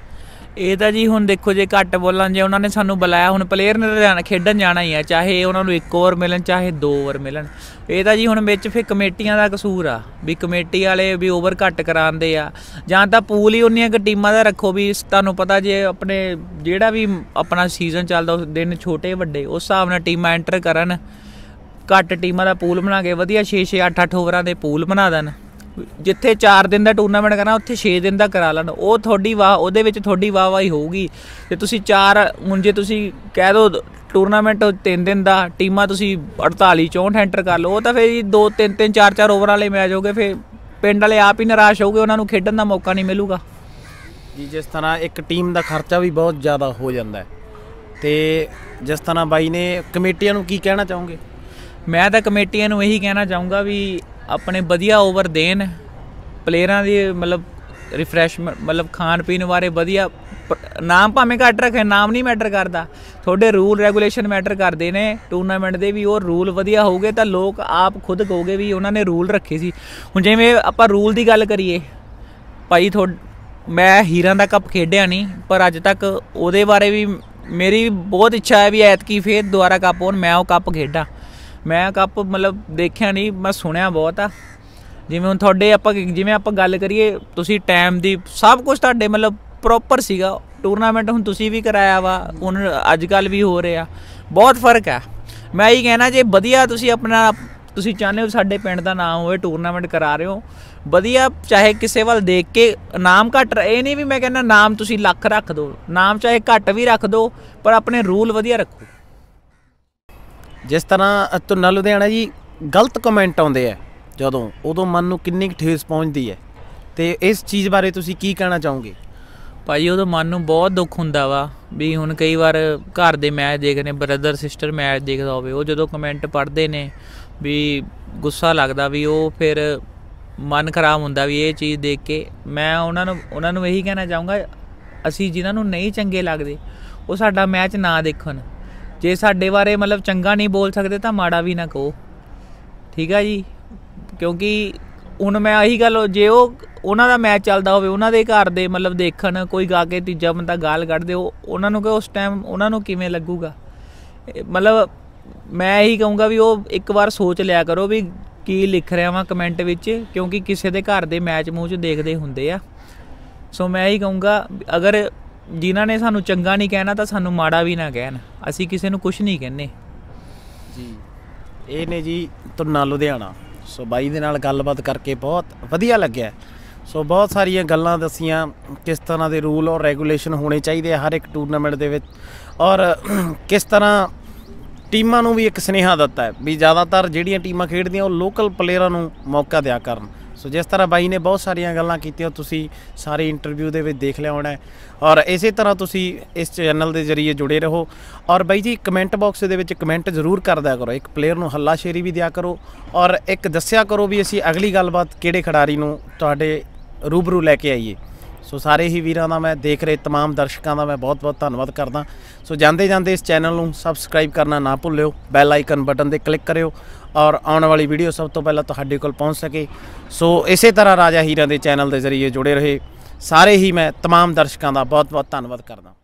ਇਹ ਤਾਂ ਜੀ ਹੁਣ ਦੇਖੋ ਜੇ ਘੱਟ ਬੋਲਾਂ ਜੇ ਉਹਨਾਂ ਨੇ ਸਾਨੂੰ ਬੁਲਾਇਆ ਹੁਣ ਪਲੇਅਰ ਨੇ ਲੁਧਿਆਣਾ ਖੇਡਣ ਜਾਣਾ ਹੀ ਆ ਚਾਹੇ ਉਹਨਾਂ ਨੂੰ ਇੱਕ ਓਵਰ ਮਿਲਣ ਚਾਹੇ ਦੋ ਓਵਰ ਮਿਲਣ ਇਹ ਤਾਂ ਜੀ ਹੁਣ ਵਿੱਚ ਫਿਰ ਕਮੇਟੀਆਂ ਦਾ ਕਸੂਰ ਆ ਵੀ ਕਮੇਟੀ ਵਾਲੇ ਵੀ ਓਵਰ ਘੱਟ ਕਰਾਉਂਦੇ ਆ ਜਾਂ ਤਾਂ ਪੂਲ ਹੀ ਉਹਨੀਆਂ ਕਿ ਟੀਮਾਂ ਦਾ ਰੱਖੋ ਵੀ ਤੁਹਾਨੂੰ ਪਤਾ ਜੇ ਆਪਣੇ ਜਿਹੜਾ ਵੀ ਆਪਣਾ ਸੀਜ਼ਨ ਚੱਲਦਾ ਉਸ ਦਿਨ ਛੋਟੇ ਵੱਡੇ ਉਸ ਹਿਸਾਬ ਨਾਲ ਟੀਮਾਂ ਐਂਟਰ ਕਰਨ ਘੱਟ ਟੀਮਾਂ ਦਾ ਪੂਲ ਬਣਾ ਕੇ ਵਧੀਆ 6 6 8 8 ਓਵਰਾਂ ਦੇ ਪੂਲ ਬਣਾ ਦੇਣ ਜਿੱਥੇ 4 ਦਿਨ ਦਾ ਟੂਰਨਾਮੈਂਟ ਕਰਨਾ ਉੱਥੇ 6 ਦਿਨ ਦਾ ਕਰਾ ਲੈਣ ਉਹ ਤੁਹਾਡੀ ਵਾਹ ਉਹਦੇ ਵਿੱਚ ਤੁਹਾਡੀ ਵਾਹ ਵਾਹੀ ਹੋਊਗੀ ਤੇ ਤੁਸੀਂ 4 ਮੁੰਜੇ ਤੁਸੀਂ ਕਹਿ ਦੋ ਟੂਰਨਾਮੈਂਟ 3 ਦਿਨ ਦਾ ਟੀਮਾਂ ਤੁਸੀਂ 48 64 ਐਂਟਰ ਕਰ ਲਓ ਉਹ ਤਾਂ ਫਿਰ 2 3 3 4 4 ਓਵਰ ਵਾਲੇ ਮੈਚ ਹੋਗੇ ਫਿਰ ਪਿੰਡ ਵਾਲੇ ਆਪ ਹੀ ਨਿਰਾਸ਼ ਹੋਗੇ ਉਹਨਾਂ ਨੂੰ ਖੇਡਣ ਦਾ ਮੌਕਾ ਨਹੀਂ ਮਿਲੂਗਾ ਜੀ ਜਿਸ ਤਰ੍ਹਾਂ ਇੱਕ ਟੀਮ ਦਾ ਖਰਚਾ ਵੀ ਬਹੁਤ ਜ਼ਿਆਦਾ ਹੋ ਜਾਂਦਾ ਤੇ ਜਿਸ ਤਰ੍ਹਾਂ ਬਾਈ ਨੇ ਕਮੇਟੀਆਂ ਨੂੰ ਕੀ ਕਹਿਣਾ ਚਾਹੋਗੇ ਮੈਂ ਤਾਂ ਕਮੇਟੀਆਂ ਨੂੰ ਇਹੀ ਕਹਿਣਾ ਚਾਹੂੰਗਾ ਵੀ ਆਪਣੇ ਵਧੀਆ ਓਵਰ ਦੇਣ ਪਲੇਅਰਾਂ ਦੀ ਮਤਲਬ ਰਿਫਰੈਸ਼ਮੈਂਟ ਮਤਲਬ ਖਾਣ ਪੀਣ ਬਾਰੇ ਵਧੀਆ ਨਾਮ ਭਾਵੇਂ ਘੱਟ ਰੱਖੇ ਨਾਮ ਨਹੀਂ ਮੈਟਰ ਕਰਦਾ ਤੁਹਾਡੇ ਰੂਲ ਰੈਗੂਲੇਸ਼ਨ ਮੈਟਰ ਕਰਦੇ ਨੇ ਟੂਰਨਾਮੈਂਟ ਦੇ ਵੀ ਉਹ ਰੂਲ ਵਧੀਆ ਹੋਊਗੇ ਤਾਂ ਲੋਕ ਆਪ ਖੁਦ ਕਹੋਗੇ ਵੀ ਉਹਨਾਂ ਨੇ ਰੂਲ ਰੱਖੇ ਸੀ ਹੁਣ ਜਿਵੇਂ ਆਪਾਂ ਰੂਲ ਦੀ ਗੱਲ ਕਰੀਏ ਭਾਈ ਥੋ ਮੈਂ ਹੀਰਾਂ ਦਾ ਕੱਪ ਖੇਡਿਆ ਨਹੀਂ ਪਰ ਅੱਜ ਤੱਕ ਉਹਦੇ ਬਾਰੇ ਵੀ ਮੇਰੀ ਬਹੁਤ ਇੱਛਾ ਹੈ ਵੀ ਐਤਕੀ ਫੇਰ ਦੁਬਾਰਾ ਕੱਪ ਹੋਣ ਮੈਂ ਉਹ ਕੱਪ ਖੇਡਾਂ ਮੈਂ ਕੱਪ ਮਤਲਬ ਦੇਖਿਆ ਨਹੀਂ ਮੈਂ ਸੁਣਿਆ ਬਹੁਤ ਆ ਜਿਵੇਂ ਹੁਣ ਤੁਹਾਡੇ ਆਪਾਂ ਜਿਵੇਂ ਆਪਾਂ ਗੱਲ ਕਰੀਏ ਤੁਸੀਂ ਟਾਈਮ ਦੀ ਸਭ ਕੁਝ ਤੁਹਾਡੇ ਮਤਲਬ ਪ੍ਰੋਪਰ ਸੀਗਾ ਟੂਰਨਾਮੈਂਟ ਹੁਣ ਤੁਸੀਂ ਵੀ ਕਰਾਇਆ ਵਾ ਹੁਣ ਅੱਜ ਕੱਲ ਵੀ ਹੋ ਰਿਹਾ ਬਹੁਤ ਫਰਕ ਆ ਮੈਂ ਇਹ ਕਹਿਣਾ ਜੇ ਵਧੀਆ ਤੁਸੀਂ ਆਪਣਾ ਤੁਸੀਂ ਚਾਹਨੇ ਹੋ ਸਾਡੇ ਪਿੰਡ ਦਾ ਨਾਮ ਹੋਵੇ ਟੂਰਨਾਮੈਂਟ ਕਰਾ ਰਹੇ ਹੋ ਵਧੀਆ ਚਾਹੇ ਕਿਸੇ ਵੱਲ ਦੇਖ ਕੇ ਨਾਮ ਘੱਟ ਇਹ ਨਹੀਂ ਵੀ ਮੈਂ ਕਹਿੰਦਾ ਨਾਮ ਤੁਸੀਂ ਲੱਖ ਰੱਖ ਦਿਓ ਨਾਮ ਚਾਹੇ ਘੱਟ ਵੀ ਰੱਖ ਦਿਓ ਪਰ ਆਪਣੇ ਰੂਲ ਵਧੀਆ ਰੱਖੋ ਜਿਸ ਤਰ੍ਹਾਂ ਧੁੰਨਾ ਲੁਧਿਆਣਾ ਜੀ ਗਲਤ ਕਮੈਂਟ ਆਉਂਦੇ ਆ ਜਦੋਂ ਉਦੋਂ ਮਨ ਨੂੰ ਕਿੰਨੀ ਕਿ ਠੇਸ ਪਹੁੰਚਦੀ ਹੈ ਤੇ ਇਸ ਚੀਜ਼ ਬਾਰੇ ਤੁਸੀਂ ਕੀ ਕਹਿਣਾ ਚਾਹੋਗੇ ਭਾਈ ਉਦੋਂ ਮਨ ਨੂੰ ਬਹੁਤ ਦੁੱਖ ਹੁੰਦਾ ਵਾ ਵੀ ਹੁਣ ਕਈ ਵਾਰ ਘਰ ਦੇ ਮੈਚ ਦੇਖਦੇ ਬ੍ਰਦਰ ਸਿਸਟਰ ਮੈਚ ਦੇਖਦਾ ਹੋਵੇ ਉਹ ਜਦੋਂ ਕਮੈਂਟ ਪੜ੍ਹਦੇ ਨੇ ਵੀ ਗੁੱਸਾ ਲੱਗਦਾ ਵੀ ਉਹ ਫਿਰ ਮਨ ਖਰਾਬ ਹੁੰਦਾ ਵੀ ਇਹ ਚੀਜ਼ ਦੇਖ ਕੇ ਮੈਂ ਉਹਨਾਂ ਨੂੰ ਉਹਨਾਂ ਨੂੰ ਇਹੀ ਕਹਿਣਾ ਚਾਹੂੰਗਾ ਅਸੀਂ ਜਿਨ੍ਹਾਂ ਨੂੰ ਨਹੀਂ ਚੰਗੇ ਲੱਗਦੇ ਉਹ ਸਾਡਾ ਮੈਚ ਨਾ ਦੇਖਣ ਜੇ ਸਾਡੇ ਬਾਰੇ ਮਤਲਬ ਚੰਗਾ ਨਹੀਂ ਬੋਲ ਸਕਦੇ ਤਾਂ ਮਾੜਾ ਵੀ ਨਾ ਕਹੋ ਠੀਕ ਆ ਜੀ ਕਿਉਂਕਿ ਹੁਣ ਮੈਂ ਆਹੀ ਗੱਲ ਜੇ ਉਹ ਉਹਨਾਂ ਦਾ ਮੈਚ ਚੱਲਦਾ ਹੋਵੇ ਉਹਨਾਂ ਦੇ ਘਰ ਦੇ ਮਤਲਬ ਦੇਖਣ ਕੋਈ ਗਾ ਕੇ ਤੀਜਾ ਬੰਦਾ ਗਾਲ ਕੱਢਦੇ ਉਹ ਉਹਨਾਂ ਨੂੰ ਕਿ ਉਸ ਟਾਈਮ ਉਹਨਾਂ ਨੂੰ ਕਿਵੇਂ ਲੱਗੂਗਾ ਮਤਲਬ ਮੈਂ ਇਹੀ ਕਹੂੰਗਾ ਵੀ ਉਹ ਇੱਕ ਵਾਰ ਸੋਚ ਲਿਆ ਕਰੋ ਵੀ ਕੀ ਲਿਖ ਰਿਹਾ ਵਾਂ ਕਮੈਂਟ ਵਿੱਚ ਕਿਉਂਕਿ ਕਿਸੇ ਦੇ ਘਰ ਦੇ ਮੈਚ ਮੂਚ ਦੇਖਦੇ ਹੁੰਦੇ ਆ ਸੋ ਮੈਂ ਇਹੀ ਕਹੂੰਗਾ ਅਗਰ ਜਿਨ੍ਹਾਂ ਨੇ ਸਾਨੂੰ ਚੰਗਾ ਨਹੀਂ ਕਹਿਣਾ ਤਾਂ ਸਾਨੂੰ ਮਾੜਾ ਵੀ ਨਾ ਕਹਿਣ ਅਸੀਂ ਕਿਸੇ ਨੂੰ ਕੁਝ ਨਹੀਂ ਕਹਿੰਨੇ ਜੀ ਇਹ ਨੇ ਜੀ ਤੁਨਾ ਲੁਧਿਆਣਾ ਸੋ ਬਾਈ ਦੇ ਨਾਲ ਗੱਲਬਾਤ ਕਰਕੇ ਬਹੁਤ ਵਧੀਆ ਲੱਗਿਆ ਸੋ ਬਹੁਤ ਸਾਰੀਆਂ ਗੱਲਾਂ ਦੱਸੀਆਂ ਕਿਸ ਤਰ੍ਹਾਂ ਦੇ ਰੂਲ ਔਰ ਰੈਗੂਲੇਸ਼ਨ ਹੋਣੇ ਚਾਹੀਦੇ ਹਰ ਇੱਕ ਟੂਰਨਾਮੈਂਟ ਦੇ ਵਿੱਚ ਔਰ ਕਿਸ ਤਰ੍ਹਾਂ ਟੀਮਾਂ ਨੂੰ ਵੀ ਇੱਕ ਸਨੇਹਾ ਦਿੱਤਾ ਹੈ ਵੀ ਜ਼ਿਆਦਾਤਰ ਜਿਹੜੀਆਂ ਟੀਮਾਂ ਖੇਡਦੀਆਂ ਉਹ ਲੋਕਲ ਪਲੇਅਰਾਂ ਨੂੰ ਮੌਕਾ ਦਿਆ ਕਰਨ ਸੋ ਜਿਸ ਤਰ੍ਹਾਂ ਬਾਈ ਨੇ ਬਹੁਤ ਸਾਰੀਆਂ ਗੱਲਾਂ ਕੀਤੀਆਂ ਤੁਸੀਂ ਸਾਰੇ ਇੰਟਰਵਿਊ ਦੇ ਵਿੱਚ ਦੇਖ ਲਿਆ ਹੋਣਾ ਔਰ ਇਸੇ ਤਰ੍ਹਾਂ ਤੁਸੀਂ ਇਸ ਚੈਨਲ ਦੇ ਜ਼ਰੀਏ ਜੁੜੇ ਰਹੋ ਔਰ ਬਾਈ ਜੀ ਕਮੈਂਟ ਬਾਕਸ ਦੇ ਵਿੱਚ ਕਮੈਂਟ ਜ਼ਰੂਰ ਕਰਦਿਆ ਕਰੋ ਇੱਕ ਪਲੇਅਰ ਨੂੰ ਹੱਲਾ ਸ਼ੇਰੀ ਵੀ ਦਿਆ ਕਰੋ ਔਰ ਇੱਕ ਦੱਸਿਆ ਕਰੋ ਵੀ ਅਸੀਂ ਅਗਲੀ ਗੱਲਬਾਤ ਕਿਹੜੇ ਖਿਡਾਰੀ ਨੂੰ ਤੁਹਾਡੇ ਰੂਬਰੂ ਲੈ ਕੇ ਆਈਏ ਸੋ ਸਾਰੇ ਹੀ ਵੀਰਾਂ ਦਾ ਮੈਂ ਦੇਖ ਰਹੇ तमाम ਦਰਸ਼ਕਾਂ ਦਾ ਮੈਂ ਬਹੁਤ-ਬਹੁਤ ਧੰਨਵਾਦ ਕਰਦਾ ਸੋ ਜਾਂਦੇ ਜਾਂਦੇ ਇਸ ਚੈਨਲ ਨੂੰ ਸਬਸਕ੍ਰਾਈਬ ਕਰਨਾ ਨਾ ਭੁੱਲਿਓ ਬੈਲ ਆਈਕਨ ਬਟਨ ਤੇ ਕਲਿੱਕ ਕਰਿਓ ਔਰ ਆਉਣ ਵਾਲੀ ਵੀਡੀਓ ਸਭ ਤੋਂ ਪਹਿਲਾਂ ਤੁਹਾਡੇ ਕੋਲ ਪਹੁੰਚ ਸਕੇ ਸੋ ਇਸੇ ਤਰ੍ਹਾਂ ਰਾਜਾ ਹੀਰਾ ਦੇ ਚੈਨਲ ਦੇ ਜ਼ਰੀਏ ਜੁੜੇ ਰਹੇ ਸਾਰੇ ਹੀ ਮੈਂ तमाम ਦਰਸ਼ਕਾਂ ਦਾ ਬਹੁਤ-ਬਹੁਤ ਧੰਨਵਾਦ ਕਰਦਾ